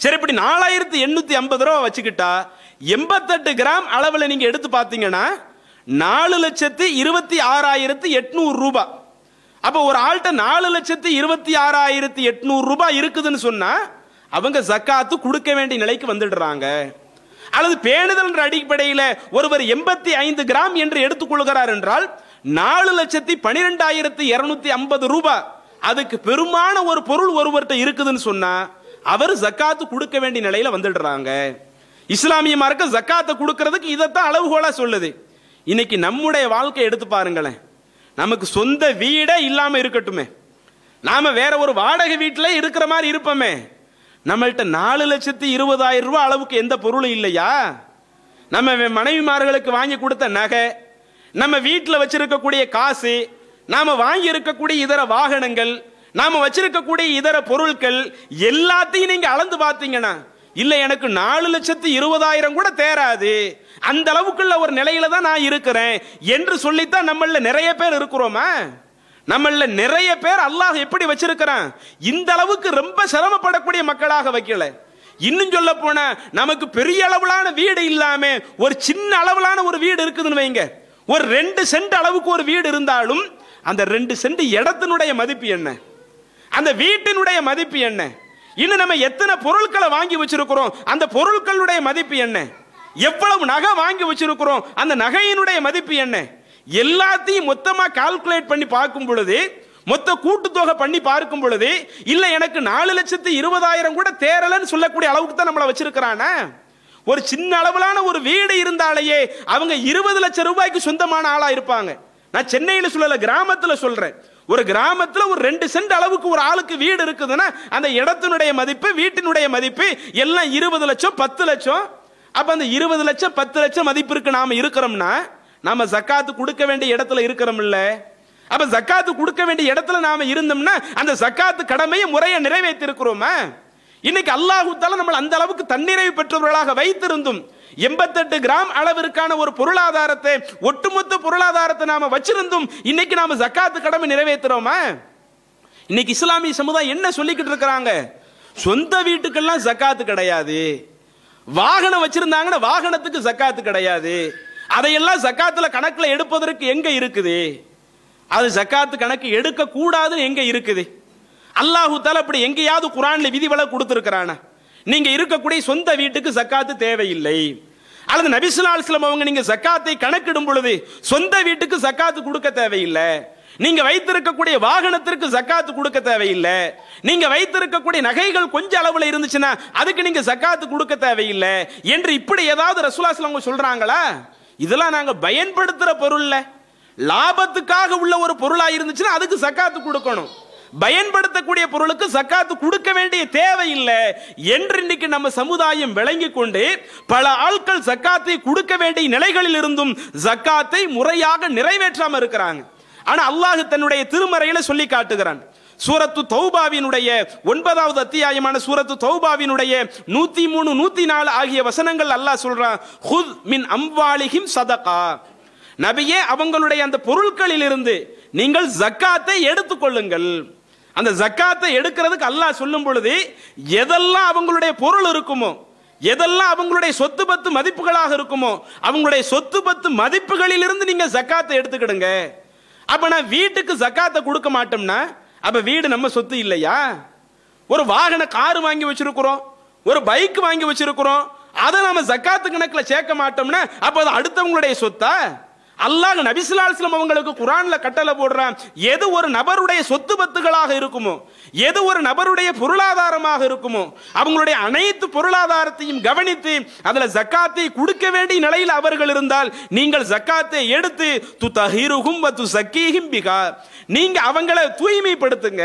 சரி இப்படி நாலாயிரத்து எண்ணூற்றி ஐம்பது ரூபா வச்சுக்கிட்டா எண்பத்தெட்டு கிராம் அளவில் நீங்கள் எடுத்து பார்த்தீங்கன்னா நாலு லட்சத்தி இருபத்தி ஆறாயிரத்து எட்நூறு ரூபாய் அப்போ ஒரு ஆள்கிட்ட நாலு லட்சத்தி இருபத்தி ஆறாயிரத்தி எட்நூறு ரூபாய் இருக்குதுன்னு சொன்னால் அவங்க ஜக்காத்து கொடுக்க வேண்டிய நிலைக்கு வந்துடுறாங்க அல்லது பேணுதல் அடிப்படையில் ஒருவர் எண்பத்தி ஐந்து கிராம் என்று எடுத்துக்கொள்கிறார் என்றால் நாலு லட்சத்தி பனிரெண்டாயிரத்தி இருநூத்தி ஐம்பது ரூபாய் அதுக்கு பெருமான ஒரு பொருள் ஒருவர்கிட்ட இருக்குதுன்னு சொன்னா அவர் ஜக்காத்து கொடுக்க வேண்டிய நிலையில வந்துடுறாங்க இஸ்லாமிய மார்க்க ஜக்காத்தை கொடுக்கறதுக்கு இதைத்தான் அளவுகோலா சொல்லுது இன்னைக்கு நம்முடைய வாழ்க்கை எடுத்து பாருங்களேன் நமக்கு சொந்த வீடே இல்லாமல் இருக்கட்டுமே நாம் வேற ஒரு வாடகை வீட்டில் இருக்கிற மாதிரி இருப்போமே நம்மள்கிட்ட நாலு லட்சத்தி இருபதாயிரம் ரூபா அளவுக்கு எந்த பொருளும் இல்லையா நம்ம மனைவிமார்களுக்கு வாங்கி கொடுத்த நகை நம்ம வீட்டில் வச்சிருக்கக்கூடிய காசு நாம் வாங்கி இருக்கக்கூடிய இதர வாகனங்கள் நாம் வச்சிருக்கக்கூடிய இதர பொருட்கள் எல்லாத்தையும் நீங்கள் அளந்து பார்த்தீங்கன்னா இல்லை எனக்கு நாலு லட்சத்து இருபதாயிரம் கூட தேராது அந்த அளவுக்குள்ள ஒரு நிலையில தான் நான் இருக்கிறேன் என்று சொல்லித்தான் நம்மள நிறைய பேர் இருக்கிறோமா நம்மள நிறைய பேர் அல்லாஹ் எப்படி வச்சிருக்கிறான் இந்த அளவுக்கு ரொம்ப சிரமப்படக்கூடிய மக்களாக வைக்கல இன்னும் சொல்ல போனா நமக்கு பெரிய அளவிலான வீடு இல்லாம ஒரு சின்ன அளவிலான ஒரு வீடு இருக்குதுன்னு வைங்க ஒரு ரெண்டு சென்ட் அளவுக்கு ஒரு வீடு இருந்தாலும் அந்த ரெண்டு சென்ட் இடத்தினுடைய மதிப்பு என்ன அந்த வீட்டினுடைய மதிப்பு என்ன இன்னும் நம்ம எத்தனை பொருட்களை வாங்கி வச்சிருக்கிறோம் அந்த பொருட்களுடைய மதிப்பு என்ன எவ்வளவு நகை வாங்கி வச்சிருக்கிறோம் அந்த நகையினுடைய மதிப்பு என்ன எல்லாத்தையும் மொத்தமாக கால்குலேட் பண்ணி பார்க்கும் பொழுது மொத்த கூட்டுத்தொகை பண்ணி பார்க்கும் பொழுது இல்லை எனக்கு நாலு லட்சத்து இருபதாயிரம் கூட தேரலன்னு சொல்லக்கூடிய அளவுக்கு தான் நம்மளை வச்சிருக்கிறானா ஒரு சின்ன அளவிலான ஒரு வீடு இருந்தாலேயே அவங்க இருபது லட்சம் ரூபாய்க்கு சொந்தமான ஆளா இருப்பாங்க நான் சென்னையில் சொல்லலை கிராமத்தில் சொல்றேன் ஒரு கிராமத்தில் ஒரு ரெண்டு சென்ட் அளவுக்கு ஒரு ஆளுக்கு வீடு இருக்குதுன்னா அந்த இடத்தினுடைய மதிப்பு வீட்டினுடைய மதிப்பு எல்லாம் இருபது லட்சம் பத்து லட்சம் அப்போ அந்த இருபது லட்சம் பத்து லட்சம் மதிப்பிற்கு நாம் இருக்கிறோம்னா நாம் ஜக்காத்து கொடுக்க வேண்டிய இடத்துல இருக்கிறோம் இல்லை அப்ப ஜக்காத்து கொடுக்க வேண்டிய இடத்துல நாம் இருந்தோம்னா அந்த ஜக்காத்து கடமையை முறையை நிறைவேற்றிருக்கிறோமா இன்னைக்கு அல்லாஹூத்தால நம்ம நம்மளை அந்த அளவுக்கு தன்னிறைவு பெற்றவர்களாக வைத்திருந்தும் எண்பத்தெட்டு கிராம் அளவிற்கான ஒரு பொருளாதாரத்தை ஒட்டுமொத்த பொருளாதாரத்தை நாம வச்சிருந்தும் இன்னைக்கு நாம ஜக்காத்து கடமை நிறைவேற்றுறோமா இன்னைக்கு இஸ்லாமிய சமுதாயம் என்ன சொல்லிக்கிட்டு இருக்கிறாங்க சொந்த வீட்டுக்கெல்லாம் ஜக்காத்து கிடையாது வாகனம் வச்சிருந்தாங்கன்னா வாகனத்துக்கு ஜக்காத்து கிடையாது அதையெல்லாம் ஜக்காத்துல கணக்கில் எடுப்பதற்கு எங்க இருக்குது அது ஜக்காத்து கணக்கு எடுக்க கூடாதுன்னு எங்க இருக்குது அல்லாஹு தால அப்படி எங்கேயாவது குரான்ல விதிவலை கொடுத்துருக்கிறானா நீங்கள் இருக்கக்கூடிய சொந்த வீட்டுக்கு சக்காத்து தேவையில்லை அல்லது நபிசுல்லா இஸ்லாம் அவங்க நீங்கள் சக்காத்தை கணக்கிடும் பொழுது சொந்த வீட்டுக்கு சக்காத்து கொடுக்க தேவையில்லை நீங்க வைத்திருக்கக்கூடிய வாகனத்திற்கு சக்காத்து கொடுக்க தேவையில்லை நீங்க வைத்திருக்கக்கூடிய நகைகள் கொஞ்ச அளவுல இருந்துச்சுன்னா அதுக்கு நீங்க சக்காத்து கொடுக்க தேவையில்லை என்று இப்படி ஏதாவது ரசூலாஸ்லாம் சொல்றாங்களா இதெல்லாம் நாங்க பயன்படுத்துற பொருள்ல லாபத்துக்காக உள்ள ஒரு பொருளா இருந்துச்சுன்னா அதுக்கு சக்காத்து கொடுக்கணும் பயன்படுத்தக்கூடிய பொருளுக்கு சக்காத்து கொடுக்க வேண்டிய தேவை இல்லை என்று இன்னைக்கு நம்ம சமுதாயம் விளங்கி கொண்டு பல ஆட்கள் சக்காத்தை கொடுக்க வேண்டிய நிலைகளில் இருந்தும் சக்காத்தை முறையாக நிறைவேற்றாம இருக்கிறாங்க ஆனா அல்லாஹ் தன்னுடைய திருமறையில சொல்லி காட்டுகிறான் சூரத்து தௌபாவினுடைய ஒன்பதாவது அத்தியாயமான சூரத்து தௌபாவினுடைய நூத்தி மூணு நூத்தி நாலு ஆகிய வசனங்கள் அல்லாஹ் சொல்றான் ஹுத் மின் அம்வாலிஹிம் சதகா நபியே அவங்களுடைய அந்த பொருட்களில் இருந்து நீங்கள் ஜக்காத்தை எடுத்துக்கொள்ளுங்கள் அந்த ஜக்காத்தை எடுக்கிறதுக்கு அல்லாஹ் சொல்லும் பொழுது எதெல்லாம் அவங்களுடைய பொருள் இருக்குமோ எதெல்லாம் அவங்களுடைய சொத்து பத்து மதிப்புகளாக இருக்குமோ அவங்களுடைய சொத்து பத்து மதிப்புகளிலிருந்து நீங்கள் ஜக்காத்தை எடுத்துக்கிடுங்க அப்போ நான் வீட்டுக்கு ஜக்காத்தை கொடுக்க மாட்டோம்னா அப்போ வீடு நம்ம சொத்து இல்லையா ஒரு வாகன கார் வாங்கி வச்சிருக்கிறோம் ஒரு பைக் வாங்கி வச்சிருக்கிறோம் அதை நம்ம ஜக்காத்து கணக்கில் சேர்க்க மாட்டோம்னா அப்போ அது அடுத்தவங்களுடைய சொத்தா அல்லாஹ் நபிசுலாஸ்லம் அவங்களுக்கு குரான்ல கட்டளை போடுறான் எது ஒரு நபருடைய சொத்து பத்துகளாக இருக்குமோ எது ஒரு நபருடைய பொருளாதாரமாக இருக்குமோ அவங்களுடைய அனைத்து பொருளாதாரத்தையும் கவனித்து அதில் ஜக்காத்தை கொடுக்க வேண்டிய நிலையில் அவர்கள் இருந்தால் நீங்கள் ஜக்காத்தை எடுத்து து தஹீருகும் து சக்கீஹிம் பிகா நீங்க அவங்களை தூய்மைப்படுத்துங்க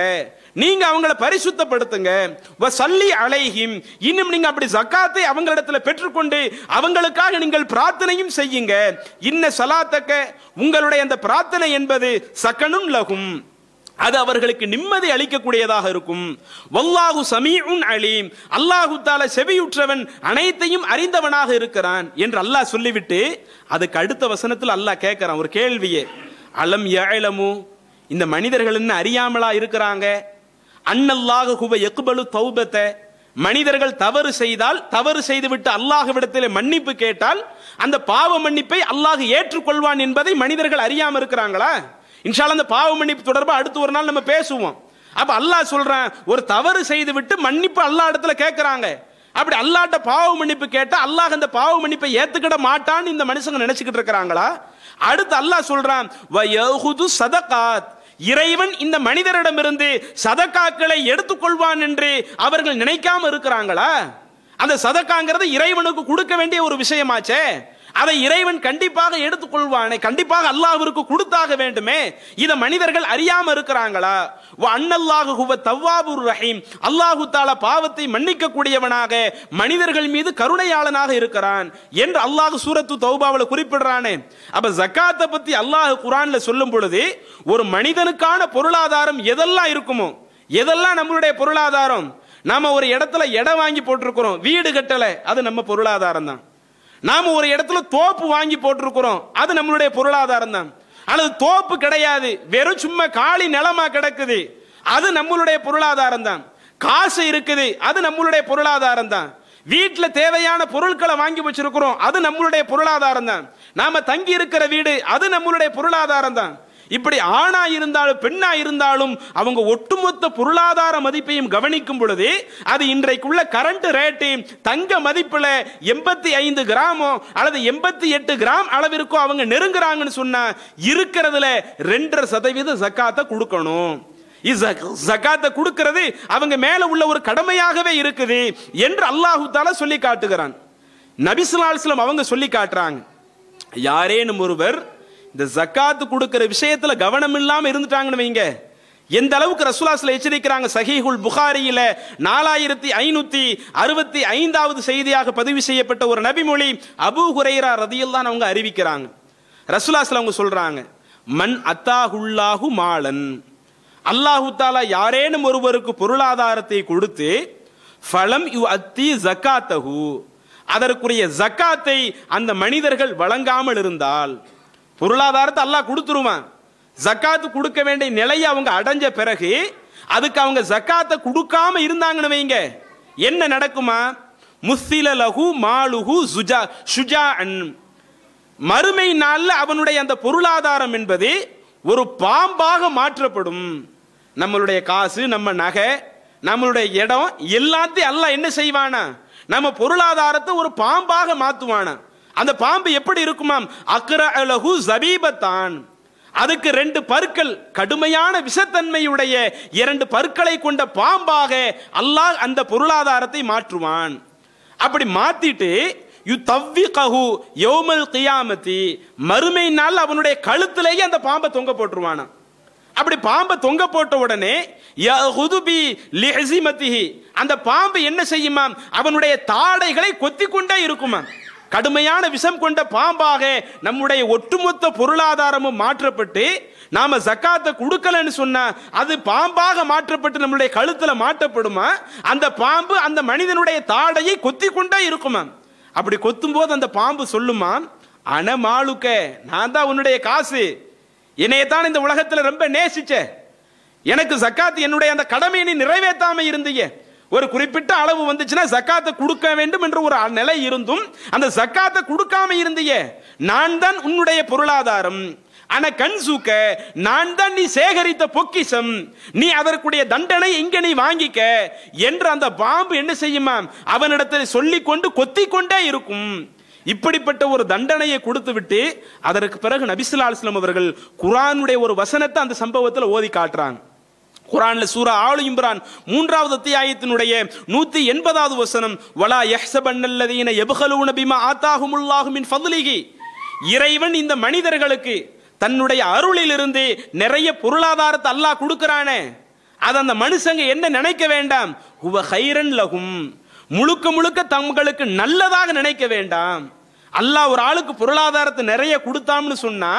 நீங்க அவங்கள பரிசுத்தப்படுத்துங்க சல்லி அலைஹிம் இன்னும் நீங்க அப்படி ஜக்காத்தை அவங்களிடத்துல பெற்றுக்கொண்டு அவங்களுக்காக நீங்கள் பிரார்த்தனையும் செய்யுங்க இன்ன சலாத்தக்க உங்களுடைய அந்த பிரார்த்தனை என்பது சக்கனும் லகும் அது அவர்களுக்கு நிம்மதி அளிக்கக்கூடியதாக இருக்கும் வல்லாஹு சமீஉன் அலீம் அல்லாஹு தால செவியுற்றவன் அனைத்தையும் அறிந்தவனாக இருக்கிறான் என்று அல்லாஹ் சொல்லிவிட்டு அதுக்கு அடுத்த வசனத்தில் அல்லாஹ் கேட்கிறான் ஒரு கேள்வியே அலம் ஏழமு இந்த மனிதர்கள் என்ன அறியாமலா இருக்கிறாங்க அண்ணல்லாக குவ எக்குபலு தௌபத்தை மனிதர்கள் தவறு செய்தால் தவறு செய்துவிட்டு அல்லாஹ்விடத்திலே மன்னிப்பு கேட்டால் அந்த பாவ மன்னிப்பை அல்லாஹ் ஏற்றுக்கொள்வான் என்பதை மனிதர்கள் அறியாம இருக்கிறாங்களா இன்ஷால் அந்த பாவ மன்னிப்பு தொடர்பாக அடுத்து ஒரு நாள் நம்ம பேசுவோம் அப்ப அல்லாஹ் சொல்றேன் ஒரு தவறு செய்து விட்டு மன்னிப்பு அல்லா இடத்துல கேட்கிறாங்க அப்படி அல்லாட்ட பாவ மன்னிப்பு கேட்டா அல்லாஹ் அந்த பாவ மன்னிப்பை ஏத்துக்கிட மாட்டான்னு இந்த மனுஷங்க நினைச்சுக்கிட்டு இருக்கிறாங்களா அடுத்து அல்லாஹ் சொல்றான் சதகாத் இறைவன் இந்த மனிதரிடமிருந்து சதக்காக்களை எடுத்துக்கொள்வான் என்று அவர்கள் நினைக்காம இருக்கிறாங்களா அந்த சதக்காங்கிறது இறைவனுக்கு கொடுக்க வேண்டிய ஒரு விஷயமாச்சே அதை இறைவன் கண்டிப்பாக எடுத்துக்கொள்வானே கண்டிப்பாக அல்லாஹ்விற்கு கொடுத்தாக வேண்டுமே இதை மனிதர்கள் அறியாம இருக்கிறாங்களா அன்னல்லாஹு தவ்வாபுர் ரஹீம் அல்லாஹு தாலா பாவத்தை மன்னிக்க கூடியவனாக மனிதர்கள் மீது கருணையாளனாக இருக்கிறான் என்று அல்லாஹ் சூரத்து தௌபாவில் குறிப்பிடுறானே அப்ப ஜக்காத்தை பத்தி அல்லாஹ் குரான்ல சொல்லும் பொழுது ஒரு மனிதனுக்கான பொருளாதாரம் எதெல்லாம் இருக்குமோ எதெல்லாம் நம்மளுடைய பொருளாதாரம் நாம ஒரு இடத்துல இடம் வாங்கி போட்டிருக்கிறோம் வீடு கட்டலை அது நம்ம பொருளாதாரம் தான் நாம் ஒரு இடத்துல தோப்பு வாங்கி போட்டிருக்கிறோம் அது நம்மளுடைய பொருளாதாரம் தான் அல்லது தோப்பு கிடையாது வெறும் சும்மா காலி நிலமா கிடக்குது அது நம்மளுடைய பொருளாதாரம் தான் காசு இருக்குது அது நம்மளுடைய பொருளாதாரம் தான் வீட்டில் தேவையான பொருட்களை வாங்கி வச்சிருக்கிறோம் அது நம்மளுடைய பொருளாதாரம் தான் நாம தங்கி இருக்கிற வீடு அது நம்மளுடைய பொருளாதாரம் தான் இப்படி ஆணா இருந்தாலும் பெண்ணா இருந்தாலும் அவங்க ஒட்டுமொத்த பொருளாதார மதிப்பையும் கவனிக்கும் பொழுது அது இன்றைக்குள்ள கரண்ட் ரேட்டு தங்க மதிப்பில் எண்பத்தி ஐந்து கிராமோ அல்லது எண்பத்தி எட்டு கிராம் அளவிற்கோ அவங்க நெருங்குறாங்கன்னு சொன்னா இருக்கிறதுல ரெண்டரை சதவீத சக்காத்தை கொடுக்கணும் சக்காத்தை கொடுக்கிறது அவங்க மேல உள்ள ஒரு கடமையாகவே இருக்குது என்று அல்லாஹு தால சொல்லி காட்டுகிறான் நபிசுலாஸ்லம் அவங்க சொல்லி காட்டுறாங்க யாரேனும் ஒருவர் இந்த ஜக்காத்து கொடுக்கிற விஷயத்துல கவனம் இல்லாம இருந்துட்டாங்கன்னு வைங்க எந்த அளவுக்கு ரசுலாஸ்ல எச்சரிக்கிறாங்க சஹீஹுல் புகாரியில நாலாயிரத்தி ஐநூத்தி அறுபத்தி ஐந்தாவது செய்தியாக பதிவு செய்யப்பட்ட ஒரு நபிமொழி அபு ஹுரைரா தான் அவங்க அறிவிக்கிறாங்க ரசுலாஸ்ல அவங்க சொல்றாங்க மண் அத்தாஹுல்லாஹு மாலன் அல்லாஹு தாலா யாரேனும் ஒருவருக்கு பொருளாதாரத்தை கொடுத்து ஃபலம் யு அத்தி ஜக்காத்தஹு அதற்குரிய ஜக்காத்தை அந்த மனிதர்கள் வழங்காமல் இருந்தால் பொருளாதாரத்தை அல்லாஹ் கொடுத்துருவான் ஜக்காத்து கொடுக்க வேண்டிய நிலையை அவங்க அடைஞ்ச பிறகு அதுக்கு அவங்க ஜக்காத்தை கொடுக்காம இருந்தாங்கன்னு வைங்க என்ன நடக்குமா முஸ்தில லகு மாலுகு சுஜா சுஜா மறுமை நாளில் அவனுடைய அந்த பொருளாதாரம் என்பது ஒரு பாம்பாக மாற்றப்படும் நம்மளுடைய காசு நம்ம நகை நம்மளுடைய இடம் எல்லாத்தையும் எல்லாம் என்ன செய்வானா நம்ம பொருளாதாரத்தை ஒரு பாம்பாக மாற்றுவானா அந்த பாம்பு எப்படி இருக்குமாம் அக்ர அலகு ஜபீபத்தான் அதுக்கு ரெண்டு பற்கள் கடுமையான விஷத்தன்மையுடைய இரண்டு பற்களை கொண்ட பாம்பாக அல்லாஹ் அந்த பொருளாதாரத்தை மாற்றுவான் அப்படி மாத்திட்டு யு தவ்வி கஹு யோமல் கியாமத்தி மறுமை நாள் அவனுடைய கழுத்திலேயே அந்த பாம்பை தொங்க போட்டுருவானா அப்படி பாம்பை தொங்க போட்ட உடனே அந்த பாம்பு என்ன செய்யுமாம் அவனுடைய தாடைகளை கொத்தி கொண்டே இருக்குமாம் கடுமையான விஷம் கொண்ட பாம்பாக நம்முடைய ஒட்டுமொத்த பொருளாதாரமும் மாற்றப்பட்டு நாம ஜக்காத்தை கொடுக்கலன்னு சொன்ன அது பாம்பாக மாற்றப்பட்டு நம்மளுடைய கழுத்துல மாட்டப்படுமா அந்த பாம்பு அந்த மனிதனுடைய தாடையை கொத்தி கொண்டே இருக்குமா அப்படி கொத்தும் போது அந்த பாம்பு சொல்லுமா மாளுக்க நான் தான் உன்னுடைய காசு என்னைய தான் இந்த உலகத்தில் ரொம்ப நேசிச்ச எனக்கு சக்காத்து என்னுடைய அந்த கடமையினை நிறைவேற்றாம இருந்தீங்க ஒரு குறிப்பிட்ட அளவு வந்துச்சுன்னா சக்காத்தை கொடுக்க வேண்டும் என்ற ஒரு நிலை இருந்தும் அந்த சக்காத்தை கொடுக்காம இருந்தியே நான் தான் உன்னுடைய பொருளாதாரம் ஆனால் கண் சூக்க நான் தான் நீ சேகரித்த பொக்கிசம் நீ அதற்குடைய தண்டனை இங்க நீ வாங்கிக்க என்று அந்த பாம்பு என்ன செய்யுமா அவனிடத்தில் சொல்லிக்கொண்டு கொத்தி கொண்டே இருக்கும் இப்படிப்பட்ட ஒரு தண்டனையை கொடுத்து விட்டு அதற்கு பிறகு நபிசுல்லா அலுவலம் அவர்கள் குரானுடைய ஒரு வசனத்தை அந்த சம்பவத்தில் ஓதி காட்டுறாங்க குரான்ல சூரா ஆளு இம்ரான் மூன்றாவது அத்தியாயத்தினுடைய நூத்தி எண்பதாவது வசனம் வலா யஹ்சபன்னல்லதீன எபுகலூன பிமா ஆத்தாகுமுல்லாஹு மின் ஃபதுலிகி இறைவன் இந்த மனிதர்களுக்கு தன்னுடைய அருளிலிருந்து நிறைய பொருளாதாரத்தை அல்லாஹ் கொடுக்கிறானே அது அந்த மனுஷங்க என்ன நினைக்க வேண்டாம் உவ ஹைரன் லகும் முழுக்க முழுக்க தங்களுக்கு நல்லதாக நினைக்க வேண்டாம் அல்லாஹ் ஒரு ஆளுக்கு பொருளாதாரத்தை நிறைய கொடுத்தாம்னு சொன்னா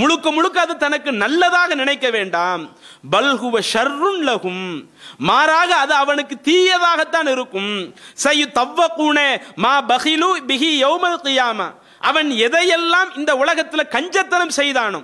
முழுக்க முழுக்க அது தனக்கு நல்லதாக நினைக்க வேண்டாம் பல்குவ ஷர்ருன் லகும் மாறாக அது அவனுக்கு தீயதாகத்தான் இருக்கும் சையு கூணே மா பஹிலு பிஹி யௌமல் கியாமா அவன் எதையெல்லாம் இந்த உலகத்தில் கஞ்சத்தனம் செய்தானோ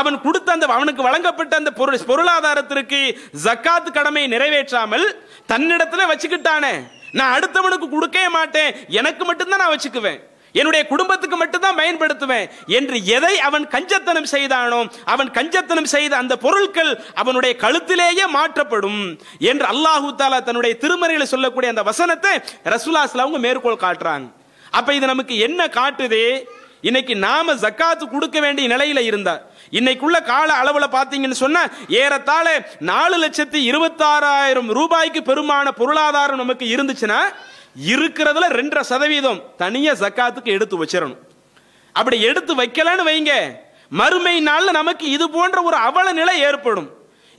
அவன் கொடுத்த அந்த அவனுக்கு வழங்கப்பட்ட அந்த பொருள் பொருளாதாரத்திற்கு ஜக்காத் கடமையை நிறைவேற்றாமல் தன்னிடத்துல வச்சுக்கிட்டானே நான் அடுத்தவனுக்கு கொடுக்கவே மாட்டேன் எனக்கு மட்டும்தான் நான் வச்சுக்குவேன் என்னுடைய குடும்பத்துக்கு மட்டும்தான் பயன்படுத்துவேன் என்று எதை அவன் கஞ்சத்தனம் செய்தானோ அவன் கஞ்சத்தனம் செய்த அந்த பொருட்கள் அவனுடைய கழுத்திலேயே மாற்றப்படும் என்று அல்லாஹூ தாலா தன்னுடைய திருமறையில் சொல்லக்கூடிய அந்த வசனத்தை ரசூலாஸ்ல அவங்க மேற்கோள் காட்டுறாங்க அப்ப இது நமக்கு என்ன காட்டுது இன்னைக்கு நாம ஜக்காத்து கொடுக்க வேண்டிய நிலையில இருந்தா இன்னைக்குள்ள கால அளவுல பாத்தீங்கன்னு சொன்னா ஏறத்தாழ நாலு லட்சத்தி இருபத்தாறாயிரம் ரூபாய்க்கு பெருமான பொருளாதாரம் நமக்கு இருந்துச்சுன்னா இருக்கிறதுல ரெண்டரை சதவீதம் தனியாக சக்காத்துக்கு எடுத்து வச்சிடணும் அப்படி எடுத்து வைக்கலன்னு வைங்க மறுமை நாளில் நமக்கு இது போன்ற ஒரு அவல நிலை ஏற்படும்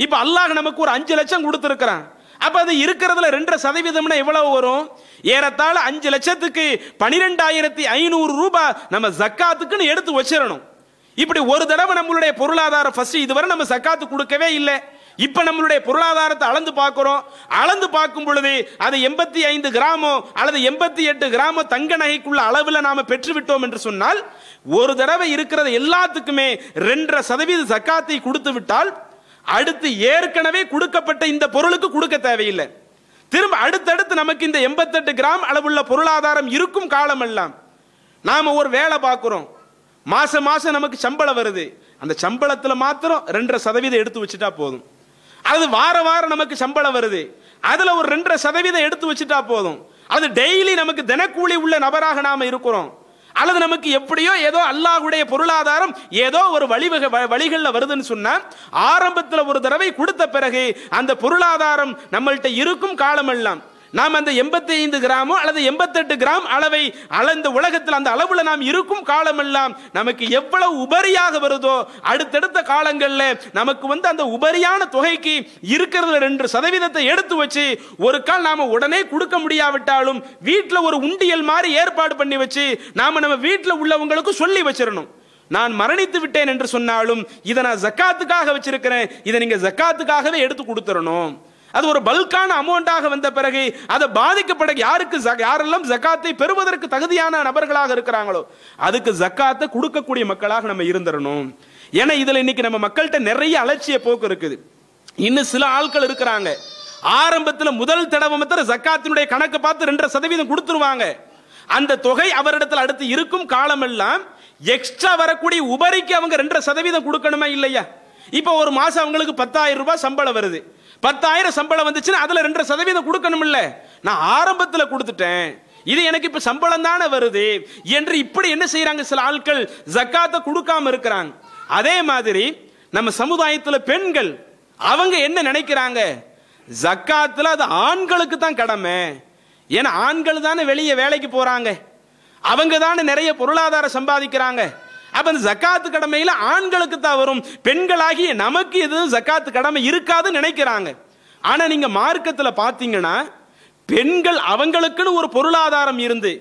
இப்போ அல்லாஹ் நமக்கு ஒரு அஞ்சு லட்சம் கொடுத்துருக்கிறான் அப்போ அது இருக்கிறதுல ரெண்டரை சதவீதம்னா எவ்வளவு வரும் ஏறத்தாழ அஞ்சு லட்சத்துக்கு பனிரெண்டாயிரத்தி ஐநூறு ரூபாய் நம்ம சக்காத்துக்குன்னு எடுத்து வச்சிடணும் இப்படி ஒரு தடவை நம்மளுடைய பொருளாதார ஃபஸ்ட்டு இதுவரை நம்ம சக்காத்து கொடுக்கவே இல்லை இப்போ நம்மளுடைய பொருளாதாரத்தை அளந்து பார்க்குறோம் அளந்து பார்க்கும் பொழுது அது எண்பத்தி ஐந்து கிராமம் அல்லது எண்பத்தி எட்டு கிராம தங்க நகைக்குள்ள அளவில் நாம் பெற்றுவிட்டோம் என்று சொன்னால் ஒரு தடவை இருக்கிற எல்லாத்துக்குமே ரெண்டரை சதவீத சக்காத்தை கொடுத்து விட்டால் அடுத்து ஏற்கனவே கொடுக்கப்பட்ட இந்த பொருளுக்கு கொடுக்க தேவையில்லை திரும்ப அடுத்தடுத்து நமக்கு இந்த எண்பத்தெட்டு கிராம் அளவுள்ள பொருளாதாரம் இருக்கும் காலம் எல்லாம் நாம் ஒரு வேலை பார்க்குறோம் மாதம் மாதம் நமக்கு சம்பளம் வருது அந்த சம்பளத்தில் மாத்திரம் ரெண்டரை சதவீதம் எடுத்து வச்சுட்டா போதும் அது வார வாரம் நமக்கு சம்பளம் வருது அதில் ஒரு ரெண்டரை சதவீதம் எடுத்து வச்சுட்டா போதும் அது டெய்லி நமக்கு தினக்கூலி உள்ள நபராக நாம் இருக்கிறோம் அல்லது நமக்கு எப்படியோ ஏதோ அல்லாஹுடைய பொருளாதாரம் ஏதோ ஒரு வழிவக வழிகளில் வருதுன்னு சொன்னால் ஆரம்பத்தில் ஒரு தடவை கொடுத்த பிறகு அந்த பொருளாதாரம் நம்மள்கிட்ட இருக்கும் காலமெல்லாம் நாம் அந்த எண்பத்தி ஐந்து கிராமோ அல்லது எண்பத்தெட்டு கிராம் அளவை அளந்த உலகத்தில் அந்த அளவில் நாம் இருக்கும் காலமெல்லாம் நமக்கு எவ்வளவு உபரியாக வருதோ அடுத்தடுத்த காலங்களில் நமக்கு வந்து அந்த உபரியான தொகைக்கு இருக்கிறது ரெண்டு சதவீதத்தை எடுத்து வச்சு ஒரு கால் நாம் உடனே கொடுக்க முடியாவிட்டாலும் வீட்டில் ஒரு உண்டியல் மாதிரி ஏற்பாடு பண்ணி வச்சு நாம் நம்ம வீட்டில் உள்ளவங்களுக்கு சொல்லி வச்சிடணும் நான் மரணித்து விட்டேன் என்று சொன்னாலும் இதை நான் ஜக்காத்துக்காக வச்சிருக்கிறேன் இதை நீங்கள் ஜக்காத்துக்காகவே எடுத்து கொடுத்துடணும் அது ஒரு பல்கான அமௌண்ட்டாக வந்த பிறகு அதை பாதிக்கப்பட யாருக்கு யாரெல்லாம் ஜக்காத்தை பெறுவதற்கு தகுதியான நபர்களாக இருக்கிறாங்களோ அதுக்கு ஜக்காத்தை கொடுக்கக்கூடிய மக்களாக நம்ம இருந்துடணும் ஏன்னா இதில் இன்னைக்கு நம்ம மக்கள்கிட்ட நிறைய அலட்சிய போக்கு இருக்குது இன்னும் சில ஆட்கள் இருக்கிறாங்க ஆரம்பத்தில் முதல் தடவை மாத்திரம் ஜக்காத்தினுடைய கணக்கு பார்த்து ரெண்டரை சதவீதம் கொடுத்துருவாங்க அந்த தொகை அவரிடத்தில் அடுத்து இருக்கும் காலமெல்லாம் எக்ஸ்ட்ரா வரக்கூடிய உபரிக்கு அவங்க ரெண்டரை சதவீதம் கொடுக்கணுமா இல்லையா இப்போ ஒரு மாதம் அவங்களுக்கு பத்தாயிரம் ரூபாய் சம்பளம் வருது பத்தாயிரம் சம்பளம் வந்துச்சுன்னா அதில் ரெண்டரை சதவீதம் கொடுக்கணும் இல்லை நான் ஆரம்பத்தில் கொடுத்துட்டேன் இது எனக்கு இப்போ சம்பளம் தானே வருது என்று இப்படி என்ன செய்கிறாங்க சில ஆட்கள் ஜக்காத்தை கொடுக்காம இருக்கிறாங்க அதே மாதிரி நம்ம சமுதாயத்தில் பெண்கள் அவங்க என்ன நினைக்கிறாங்க ஜக்காத்தில் அது ஆண்களுக்கு தான் கடமை ஏன்னா ஆண்கள் தானே வெளியே வேலைக்கு போகிறாங்க அவங்க தானே நிறைய பொருளாதாரம் சம்பாதிக்கிறாங்க அப்போ அந்த ஜக்காத்து கடமையில் ஆண்களுக்கு தான் வரும் பெண்களாகிய நமக்கு எதுவும் ஜக்காத்து கடமை இருக்காதுன்னு நினைக்கிறாங்க ஆனால் நீங்கள் மார்க்கத்தில் பார்த்தீங்கன்னா பெண்கள் அவங்களுக்குன்னு ஒரு பொருளாதாரம் இருந்து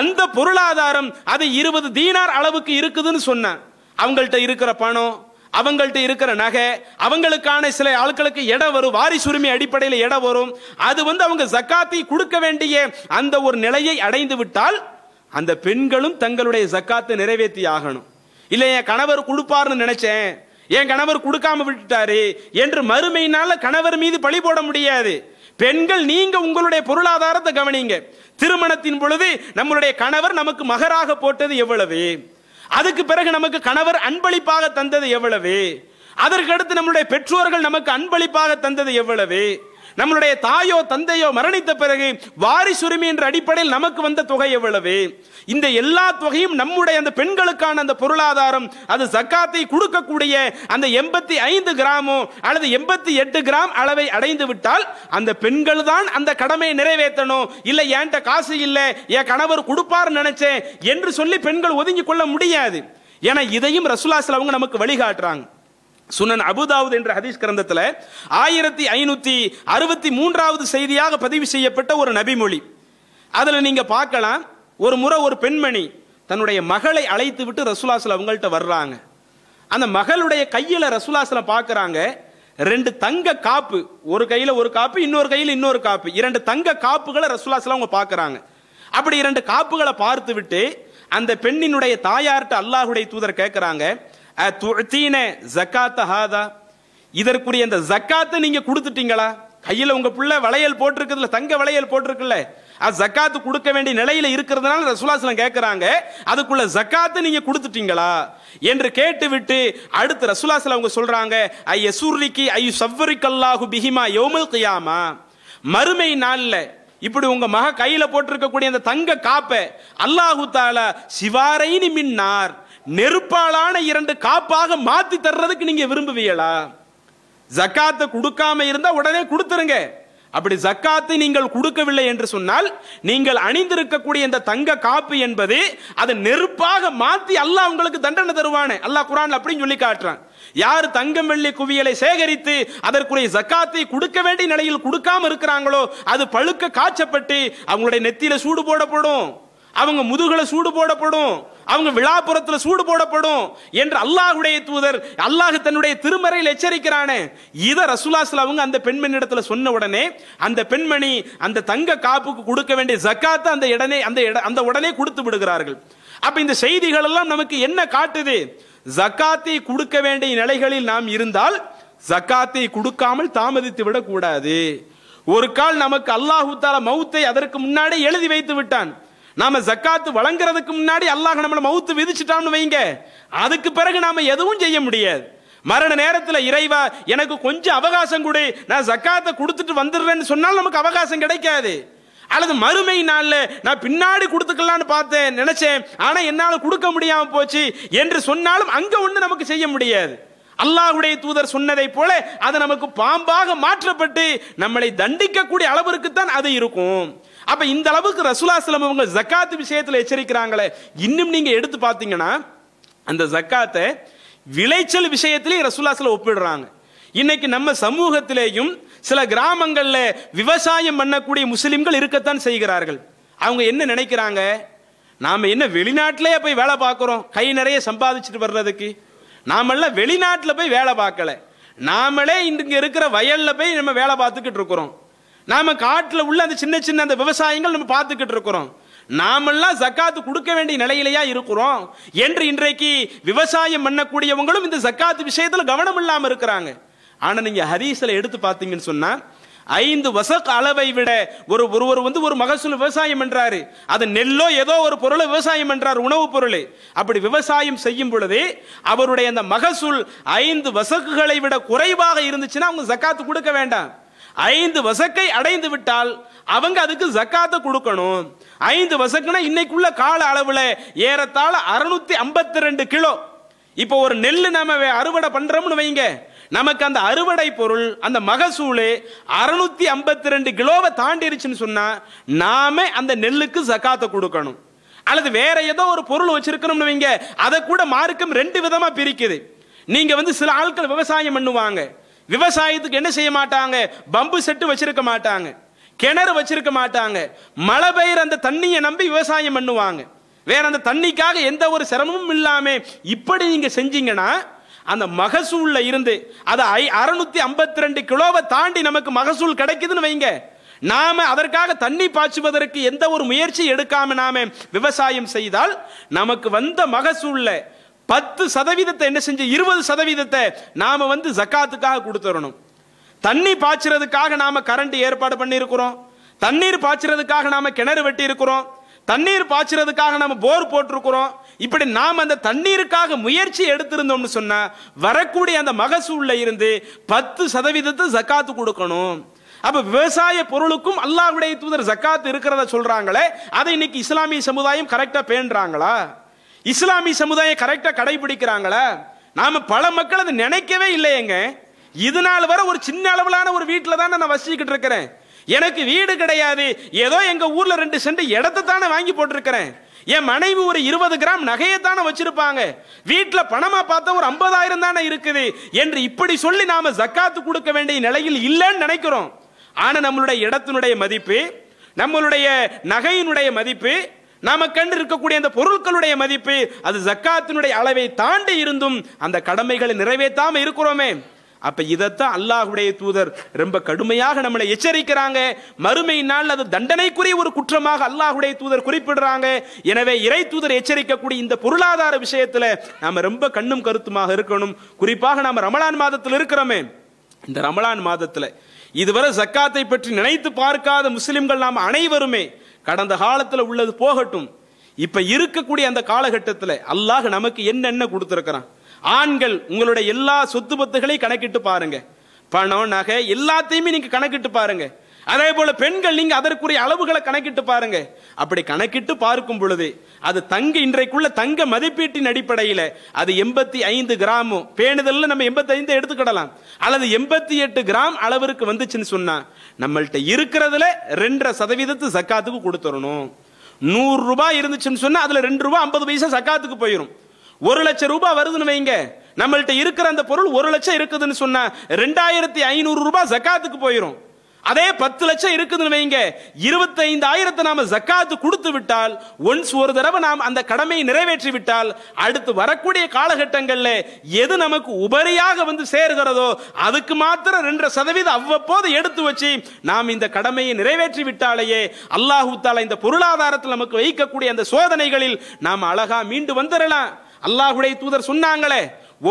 அந்த பொருளாதாரம் அது இருபது தீனார் அளவுக்கு இருக்குதுன்னு சொன்னேன் அவங்கள்ட்ட இருக்கிற பணம் அவங்கள்ட்ட இருக்கிற நகை அவங்களுக்கான சில ஆட்களுக்கு இடம் வரும் வாரிசுரிமை அடிப்படையில் இடம் வரும் அது வந்து அவங்க ஜக்காத்தை கொடுக்க வேண்டிய அந்த ஒரு நிலையை அடைந்து விட்டால் அந்த பெண்களும் தங்களுடைய ஜக்காத்தை நிறைவேற்றி ஆகணும் இல்லை என் கணவர் கொடுப்பார்னு நினைச்சேன் என் கணவர் கொடுக்காம விட்டுட்டாரு என்று மறுமையினால கணவர் மீது பழி போட முடியாது பெண்கள் நீங்க உங்களுடைய பொருளாதாரத்தை கவனிங்க திருமணத்தின் பொழுது நம்மளுடைய கணவர் நமக்கு மகராக போட்டது எவ்வளவு அதுக்கு பிறகு நமக்கு கணவர் அன்பளிப்பாக தந்தது எவ்வளவு அதற்கடுத்து நம்மளுடைய பெற்றோர்கள் நமக்கு அன்பளிப்பாக தந்தது எவ்வளவு நம்மளுடைய தாயோ தந்தையோ மரணித்த பிறகு வாரிசுரிமை என்ற அடிப்படையில் நமக்கு வந்த தொகை எவ்வளவு இந்த எல்லா தொகையும் நம்முடைய அந்த பெண்களுக்கான அந்த பொருளாதாரம் அது சக்காத்தை கொடுக்கக்கூடிய அந்த எண்பத்தி ஐந்து கிராமோ அல்லது எண்பத்தி எட்டு கிராம் அளவை அடைந்து விட்டால் அந்த பெண்கள் தான் அந்த கடமையை நிறைவேற்றணும் இல்லை என்கிட்ட காசு இல்லை என் கணவர் கொடுப்பார் நினைச்சேன் என்று சொல்லி பெண்கள் ஒதுங்கி கொள்ள முடியாது ஏன்னா இதையும் ரசுல்லாசில் அவங்க நமக்கு வழிகாட்டுறாங்க சுனன் அபுதாவுத் என்ற ஹதீஸ் கிரந்தத்தில் ஆயிரத்தி ஐநூற்றி அறுபத்தி மூன்றாவது செய்தியாக பதிவு செய்யப்பட்ட ஒரு நபிமொழி அதில் நீங்கள் பார்க்கலாம் ஒரு முறை ஒரு பெண்மணி தன்னுடைய மகளை அழைத்து விட்டு ரசூலாசில் அவங்கள்ட்ட வர்றாங்க அந்த மகளுடைய கையில் ரசூலாசில் பார்க்குறாங்க ரெண்டு தங்க காப்பு ஒரு கையில் ஒரு காப்பு இன்னொரு கையில் இன்னொரு காப்பு இரண்டு தங்க காப்புகளை ரசூலாசில் அவங்க பார்க்குறாங்க அப்படி இரண்டு காப்புகளை பார்த்து விட்டு அந்த பெண்ணினுடைய தாயார்கிட்ட அல்லாஹுடைய தூதர் கேட்குறாங்க துத்தீன ஜக்காத்த ஹாதா இதற்குரிய அந்த ஜக்காத்தை நீங்கள் கொடுத்துட்டீங்களா கையில் உங்கள் பிள்ளை வளையல் போட்டிருக்குதுல தங்க வளையல் போட்டிருக்குல்ல அது ஜக்காத்து கொடுக்க வேண்டிய நிலையில் இருக்கிறதுனால ரசுலாசலம் கேட்குறாங்க அதுக்குள்ள ஜக்காத்து நீங்கள் கொடுத்துட்டீங்களா என்று கேட்டுவிட்டு அடுத்து ரசுலாசலம் அவங்க சொல்கிறாங்க ஐ எசூர்லிக்கு ஐ சவ்வரிக்கல்லாஹு பிஹிமா யோமல் கியாமா மறுமை நாளில் இப்படி உங்க மக கையில போட்டிருக்கக்கூடிய அந்த தங்க காப்பை அல்லாஹு தாலா சிவாரைனி மின்னார் நெருப்பாலான இரண்டு காப்பாக மாத்தி தர்றதுக்கு நீங்க விரும்புவீங்களா ஜக்காத்தை கொடுக்காம இருந்தா உடனே கொடுத்துருங்க அப்படி ஜக்காத்தை நீங்கள் கொடுக்கவில்லை என்று சொன்னால் நீங்கள் அணிந்திருக்கக்கூடிய இந்த தங்க காப்பு என்பது அதை நெருப்பாக மாத்தி அல்லாஹ் உங்களுக்கு தண்டனை தருவானே அல்லாஹ் குரான் அப்படின்னு சொல்லி காட்டுறான் யார் தங்கம் வெள்ளி குவியலை சேகரித்து அதற்குரிய ஜக்காத்தை கொடுக்க வேண்டிய நிலையில் கொடுக்காம இருக்கிறாங்களோ அது பழுக்க காய்ச்சப்பட்டு அவங்களுடைய நெத்தியில சூடு போடப்படும் அவங்க முதுகலை சூடு போடப்படும் அவங்க விழாபுரத்தில் சூடு போடப்படும் என்று அல்லாஹுடைய தூதர் அல்லாஹ் தன்னுடைய திருமறையில் எச்சரிக்கிறானே இதை ரசூலாஸ்ல அவங்க அந்த பெண்மணியிடத்தில் சொன்ன உடனே அந்த பெண்மணி அந்த தங்க காப்புக்கு கொடுக்க வேண்டிய ஜக்காத்தை அந்த இடனே அந்த இட அந்த உடனே கொடுத்து விடுகிறார்கள் அப்ப இந்த செய்திகள் எல்லாம் நமக்கு என்ன காட்டுது ஜக்காத்தை கொடுக்க வேண்டிய நிலைகளில் நாம் இருந்தால் ஜக்காத்தை கொடுக்காமல் தாமதித்து விடக்கூடாது ஒரு கால் நமக்கு அல்லாஹு மௌத்தை அதற்கு முன்னாடி எழுதி வைத்து விட்டான் நாம ஜக்காத்து வழங்குறதுக்கு முன்னாடி அல்லாஹ் நம்மளை மவுத்து விதிச்சிட்டான்னு வைங்க அதுக்கு பிறகு நாம எதுவும் செய்ய முடியாது மரண நேரத்தில் இறைவா எனக்கு கொஞ்சம் அவகாசம் கொடு நான் ஜக்காத்தை கொடுத்துட்டு வந்துடுறேன்னு சொன்னால் நமக்கு அவகாசம் கிடைக்காது அல்லது மறுமை நாளில் நான் பின்னாடி கொடுத்துக்கலான்னு பார்த்தேன் நினைச்சேன் ஆனால் என்னால் கொடுக்க முடியாமல் போச்சு என்று சொன்னாலும் அங்கே ஒன்று நமக்கு செய்ய முடியாது அல்லாஹுடைய தூதர் சொன்னதை போல அது நமக்கு பாம்பாக மாற்றப்பட்டு நம்மளை தண்டிக்கக்கூடிய அளவிற்கு தான் அது இருக்கும் அப்ப இந்த அளவுக்கு ரசுலா சிலம் அவங்க ஜக்காத்து விஷயத்தில் எச்சரிக்கிறாங்களே இன்னும் நீங்க எடுத்து பார்த்தீங்கன்னா அந்த ஜக்காத்தை விளைச்சல் விஷயத்திலேயே ரசுல்லா சில ஒப்பிடுறாங்க இன்னைக்கு நம்ம சமூகத்திலேயும் சில கிராமங்களில் விவசாயம் பண்ணக்கூடிய முஸ்லிம்கள் இருக்கத்தான் செய்கிறார்கள் அவங்க என்ன நினைக்கிறாங்க நாம் என்ன வெளிநாட்டிலேயே போய் வேலை பார்க்குறோம் கை நிறைய சம்பாதிச்சுட்டு வர்றதுக்கு நாமெல்லாம் வெளிநாட்டில் போய் வேலை பார்க்கல நாமளே இங்கே இருக்கிற வயலில் போய் நம்ம வேலை பார்த்துக்கிட்டு இருக்கிறோம் நாம காட்டில் உள்ள அந்த சின்ன சின்ன அந்த விவசாயங்கள் நம்ம பார்த்துக்கிட்டு இருக்கிறோம் நாமெல்லாம் ஜக்காத்து கொடுக்க வேண்டிய நிலையிலேயா இருக்கிறோம் என்று இன்றைக்கு விவசாயம் பண்ணக்கூடியவங்களும் இந்த ஜக்காத்து விஷயத்தில் கவனம் இல்லாமல் இருக்கிறாங்க ஆனால் நீங்கள் ஹரீஸில் எடுத்து பார்த்தீங்கன்னு சொன்னால் ஐந்து வசக் அளவை விட ஒரு ஒருவர் வந்து ஒரு மகசூல் விவசாயம் பண்றாரு அது நெல்லோ ஏதோ ஒரு பொருளை விவசாயம் பண்ணுறாரு உணவுப் பொருள் அப்படி விவசாயம் செய்யும் பொழுது அவருடைய அந்த மகசூல் ஐந்து வசக்குகளை விட குறைவாக இருந்துச்சுன்னா அவங்க ஜக்காத்து கொடுக்க வேண்டாம் ஐந்து வசக்கை அடைந்து விட்டால் அவங்க அதுக்கு ஜக்காத்த கொடுக்கணும் ஐந்து வசக்குன்னா இன்னைக்குள்ள கால அளவில் ஏறத்தாழ அறுநூத்தி ஐம்பத்தி ரெண்டு கிலோ இப்போ ஒரு நெல் நம்ம அறுவடை பண்றோம்னு வைங்க நமக்கு அந்த அறுவடை பொருள் அந்த மகசூல் அறுநூத்தி ஐம்பத்தி ரெண்டு கிலோவை தாண்டிருச்சுன்னு சொன்னா நாமே அந்த நெல்லுக்கு ஜக்காத்த கொடுக்கணும் அல்லது வேற ஏதோ ஒரு பொருள் வச்சிருக்கணும்னு வைங்க அதை கூட மார்க்கம் ரெண்டு விதமா பிரிக்குது நீங்க வந்து சில ஆட்கள் விவசாயம் பண்ணுவாங்க விவசாயத்துக்கு என்ன செய்ய மாட்டாங்க பம்பு செட்டு வச்சிருக்க மாட்டாங்க கிணறு வச்சிருக்க மாட்டாங்க மழை பெய்கிற அந்த தண்ணியை நம்பி விவசாயம் பண்ணுவாங்க வேற அந்த தண்ணிக்காக எந்த ஒரு சிரமமும் இல்லாம இப்படி நீங்க செஞ்சீங்கன்னா அந்த மகசூல்ல இருந்து அதை அறுநூத்தி ஐம்பத்தி ரெண்டு கிலோவை தாண்டி நமக்கு மகசூல் கிடைக்குதுன்னு வைங்க நாம அதற்காக தண்ணி பாய்ச்சுவதற்கு எந்த ஒரு முயற்சி எடுக்காம நாம விவசாயம் செய்தால் நமக்கு வந்த மகசூல்ல பத்து சதவீதத்தை என்ன செஞ்சு இருபது சதவீதத்தை நாம் வந்து ஜக்காத்துக்காக கொடுத்துடணும் தண்ணி பாய்ச்சறதுக்காக நாம் கரண்ட் ஏற்பாடு பண்ணியிருக்கிறோம் தண்ணீர் பாய்ச்சறதுக்காக நாம் கிணறு வெட்டி இருக்கிறோம் தண்ணீர் பாய்ச்சறதுக்காக நாம போர் போட்டிருக்கிறோம் இப்படி நாம் அந்த தண்ணீருக்காக முயற்சி எடுத்திருந்தோம்னு சொன்னால் வரக்கூடிய அந்த மகசூலில் இருந்து பத்து சதவீதத்தை ஜக்காத்து கொடுக்கணும் அப்போ விவசாய பொருளுக்கும் அல்லாஹ்வுடைய தூதர் ஜக்காத்து இருக்கிறத சொல்கிறாங்களே அதை இன்னைக்கு இஸ்லாமிய சமுதாயம் கரெக்டாக பேணுறாங்களா இஸ்லாமிய சமுதாயம் கரெக்டாக கடைபிடிக்கிறாங்களா நாம் பல மக்கள் அதை நினைக்கவே இல்லையேங்க இது நாள் வரை ஒரு சின்ன அளவிலான ஒரு வீட்டில் தான் நான் வசிக்கிட்டு இருக்கிறேன் எனக்கு வீடு கிடையாது ஏதோ எங்கள் ஊரில் ரெண்டு சென்ட் இடத்தை தானே வாங்கி போட்டிருக்கிறேன் என் மனைவி ஒரு இருபது கிராம் நகையை தானே வச்சிருப்பாங்க வீட்டில் பணமாக பார்த்தா ஒரு ஐம்பதாயிரம் தானே இருக்குது என்று இப்படி சொல்லி நாம் ஜக்காத்து கொடுக்க வேண்டிய நிலையில் இல்லைன்னு நினைக்கிறோம் ஆனால் நம்மளுடைய இடத்தினுடைய மதிப்பு நம்மளுடைய நகையினுடைய மதிப்பு நாம கண்டு இருக்கக்கூடிய அந்த பொருட்களுடைய மதிப்பு அது ஜக்காத்தினுடைய அளவை தாண்டி இருந்தும் அந்த கடமைகளை நிறைவேற்றாம இருக்கிறோமே அப்ப இதைத்தான் அல்லாஹுடைய தூதர் ரொம்ப கடுமையாக நம்மளை எச்சரிக்கிறாங்க மறுமை நாள் அது தண்டனைக்குரிய ஒரு குற்றமாக அல்லாஹுடைய தூதர் குறிப்பிடுறாங்க எனவே இறை தூதர் எச்சரிக்கக்கூடிய இந்த பொருளாதார விஷயத்துல நாம ரொம்ப கண்ணும் கருத்துமாக இருக்கணும் குறிப்பாக நாம ரமலான் மாதத்தில் இருக்கிறோமே இந்த ரமலான் மாதத்துல இதுவரை சக்காத்தை பற்றி நினைத்து பார்க்காத முஸ்லிம்கள் நாம் அனைவருமே கடந்த காலத்தில் உள்ளது போகட்டும் இப்ப இருக்கக்கூடிய அந்த காலகட்டத்தில் அல்லாஹ் நமக்கு என்னென்ன கொடுத்துருக்கிறான் ஆண்கள் உங்களுடைய எல்லா சொத்து பத்துகளையும் கணக்கிட்டு பாருங்க பணம் நகை எல்லாத்தையுமே நீங்க கணக்கிட்டு பாருங்க அதே போல பெண்கள் நீங்க அதற்குரிய அளவுகளை கணக்கிட்டு பாருங்க அப்படி கணக்கிட்டு பார்க்கும் பொழுது அது தங்க இன்றைக்குள்ள தங்க மதிப்பீட்டின் அடிப்படையில் அது எண்பத்தி ஐந்து கிராம் பேணுதல் நம்ம எண்பத்தி ஐந்து எடுத்துக்கிடலாம் அல்லது எண்பத்தி எட்டு கிராம் அளவிற்கு வந்துச்சுன்னு சொன்னா நம்மள்கிட்ட இருக்கிறதுல ரெண்டரை சதவீதத்து சக்காத்துக்கு கொடுத்துடணும் நூறு ரூபாய் இருந்துச்சுன்னு சொன்னா அதுல ரெண்டு ரூபாய் ஐம்பது பைசா சக்காத்துக்கு போயிடும் ஒரு லட்சம் ரூபாய் வருதுன்னு வைங்க நம்மள்கிட்ட இருக்கிற அந்த பொருள் ஒரு லட்சம் இருக்குதுன்னு சொன்னா ரெண்டாயிரத்தி ஐநூறு ரூபாய் சக்காத்துக்கு போயிடும் அதே பத்து லட்சம் இருக்குதுன்னு வைங்க இருபத்தைந்து ஆயிரத்தை நாம ஜக்காத்து கொடுத்து விட்டால் ஒன்ஸ் ஒரு தடவை நாம் அந்த கடமையை நிறைவேற்றி விட்டால் அடுத்து வரக்கூடிய காலகட்டங்களில் எது நமக்கு உபரியாக வந்து சேர்கிறதோ அதுக்கு மாத்திரம் ரெண்டரை சதவீதம் அவ்வப்போது எடுத்து வச்சு நாம் இந்த கடமையை நிறைவேற்றி விட்டாலேயே அல்லாஹூ தாலா இந்த பொருளாதாரத்தில் நமக்கு வைக்கக்கூடிய அந்த சோதனைகளில் நாம் அழகா மீண்டு வந்துடலாம் அல்லாஹுடைய தூதர் சொன்னாங்களே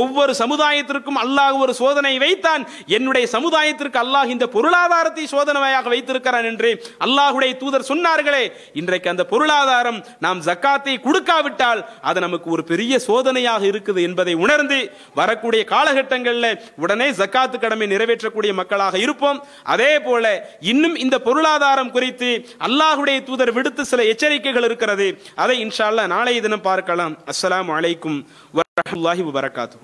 ஒவ்வொரு சமுதாயத்திற்கும் அல்லாஹ் ஒரு சோதனை வைத்தான் என்னுடைய சமுதாயத்திற்கு அல்லாஹ் இந்த பொருளாதாரத்தை சோதனையாக வைத்திருக்கிறான் என்று அல்லாஹுடைய தூதர் சொன்னார்களே இன்றைக்கு அந்த பொருளாதாரம் நாம் ஜக்காத்தை கொடுக்காவிட்டால் அது நமக்கு ஒரு பெரிய சோதனையாக இருக்குது என்பதை உணர்ந்து வரக்கூடிய காலகட்டங்களில் உடனே ஜக்காத்து கடமை நிறைவேற்றக்கூடிய மக்களாக இருப்போம் அதே போல இன்னும் இந்த பொருளாதாரம் குறித்து அல்லாஹுடைய தூதர் விடுத்து சில எச்சரிக்கைகள் இருக்கிறது அதை இன்ஷால்லா நாளைய தினம் பார்க்கலாம் அஸ்லாம் வலைக்கும் الحمۃ اللہ وبرکاتہ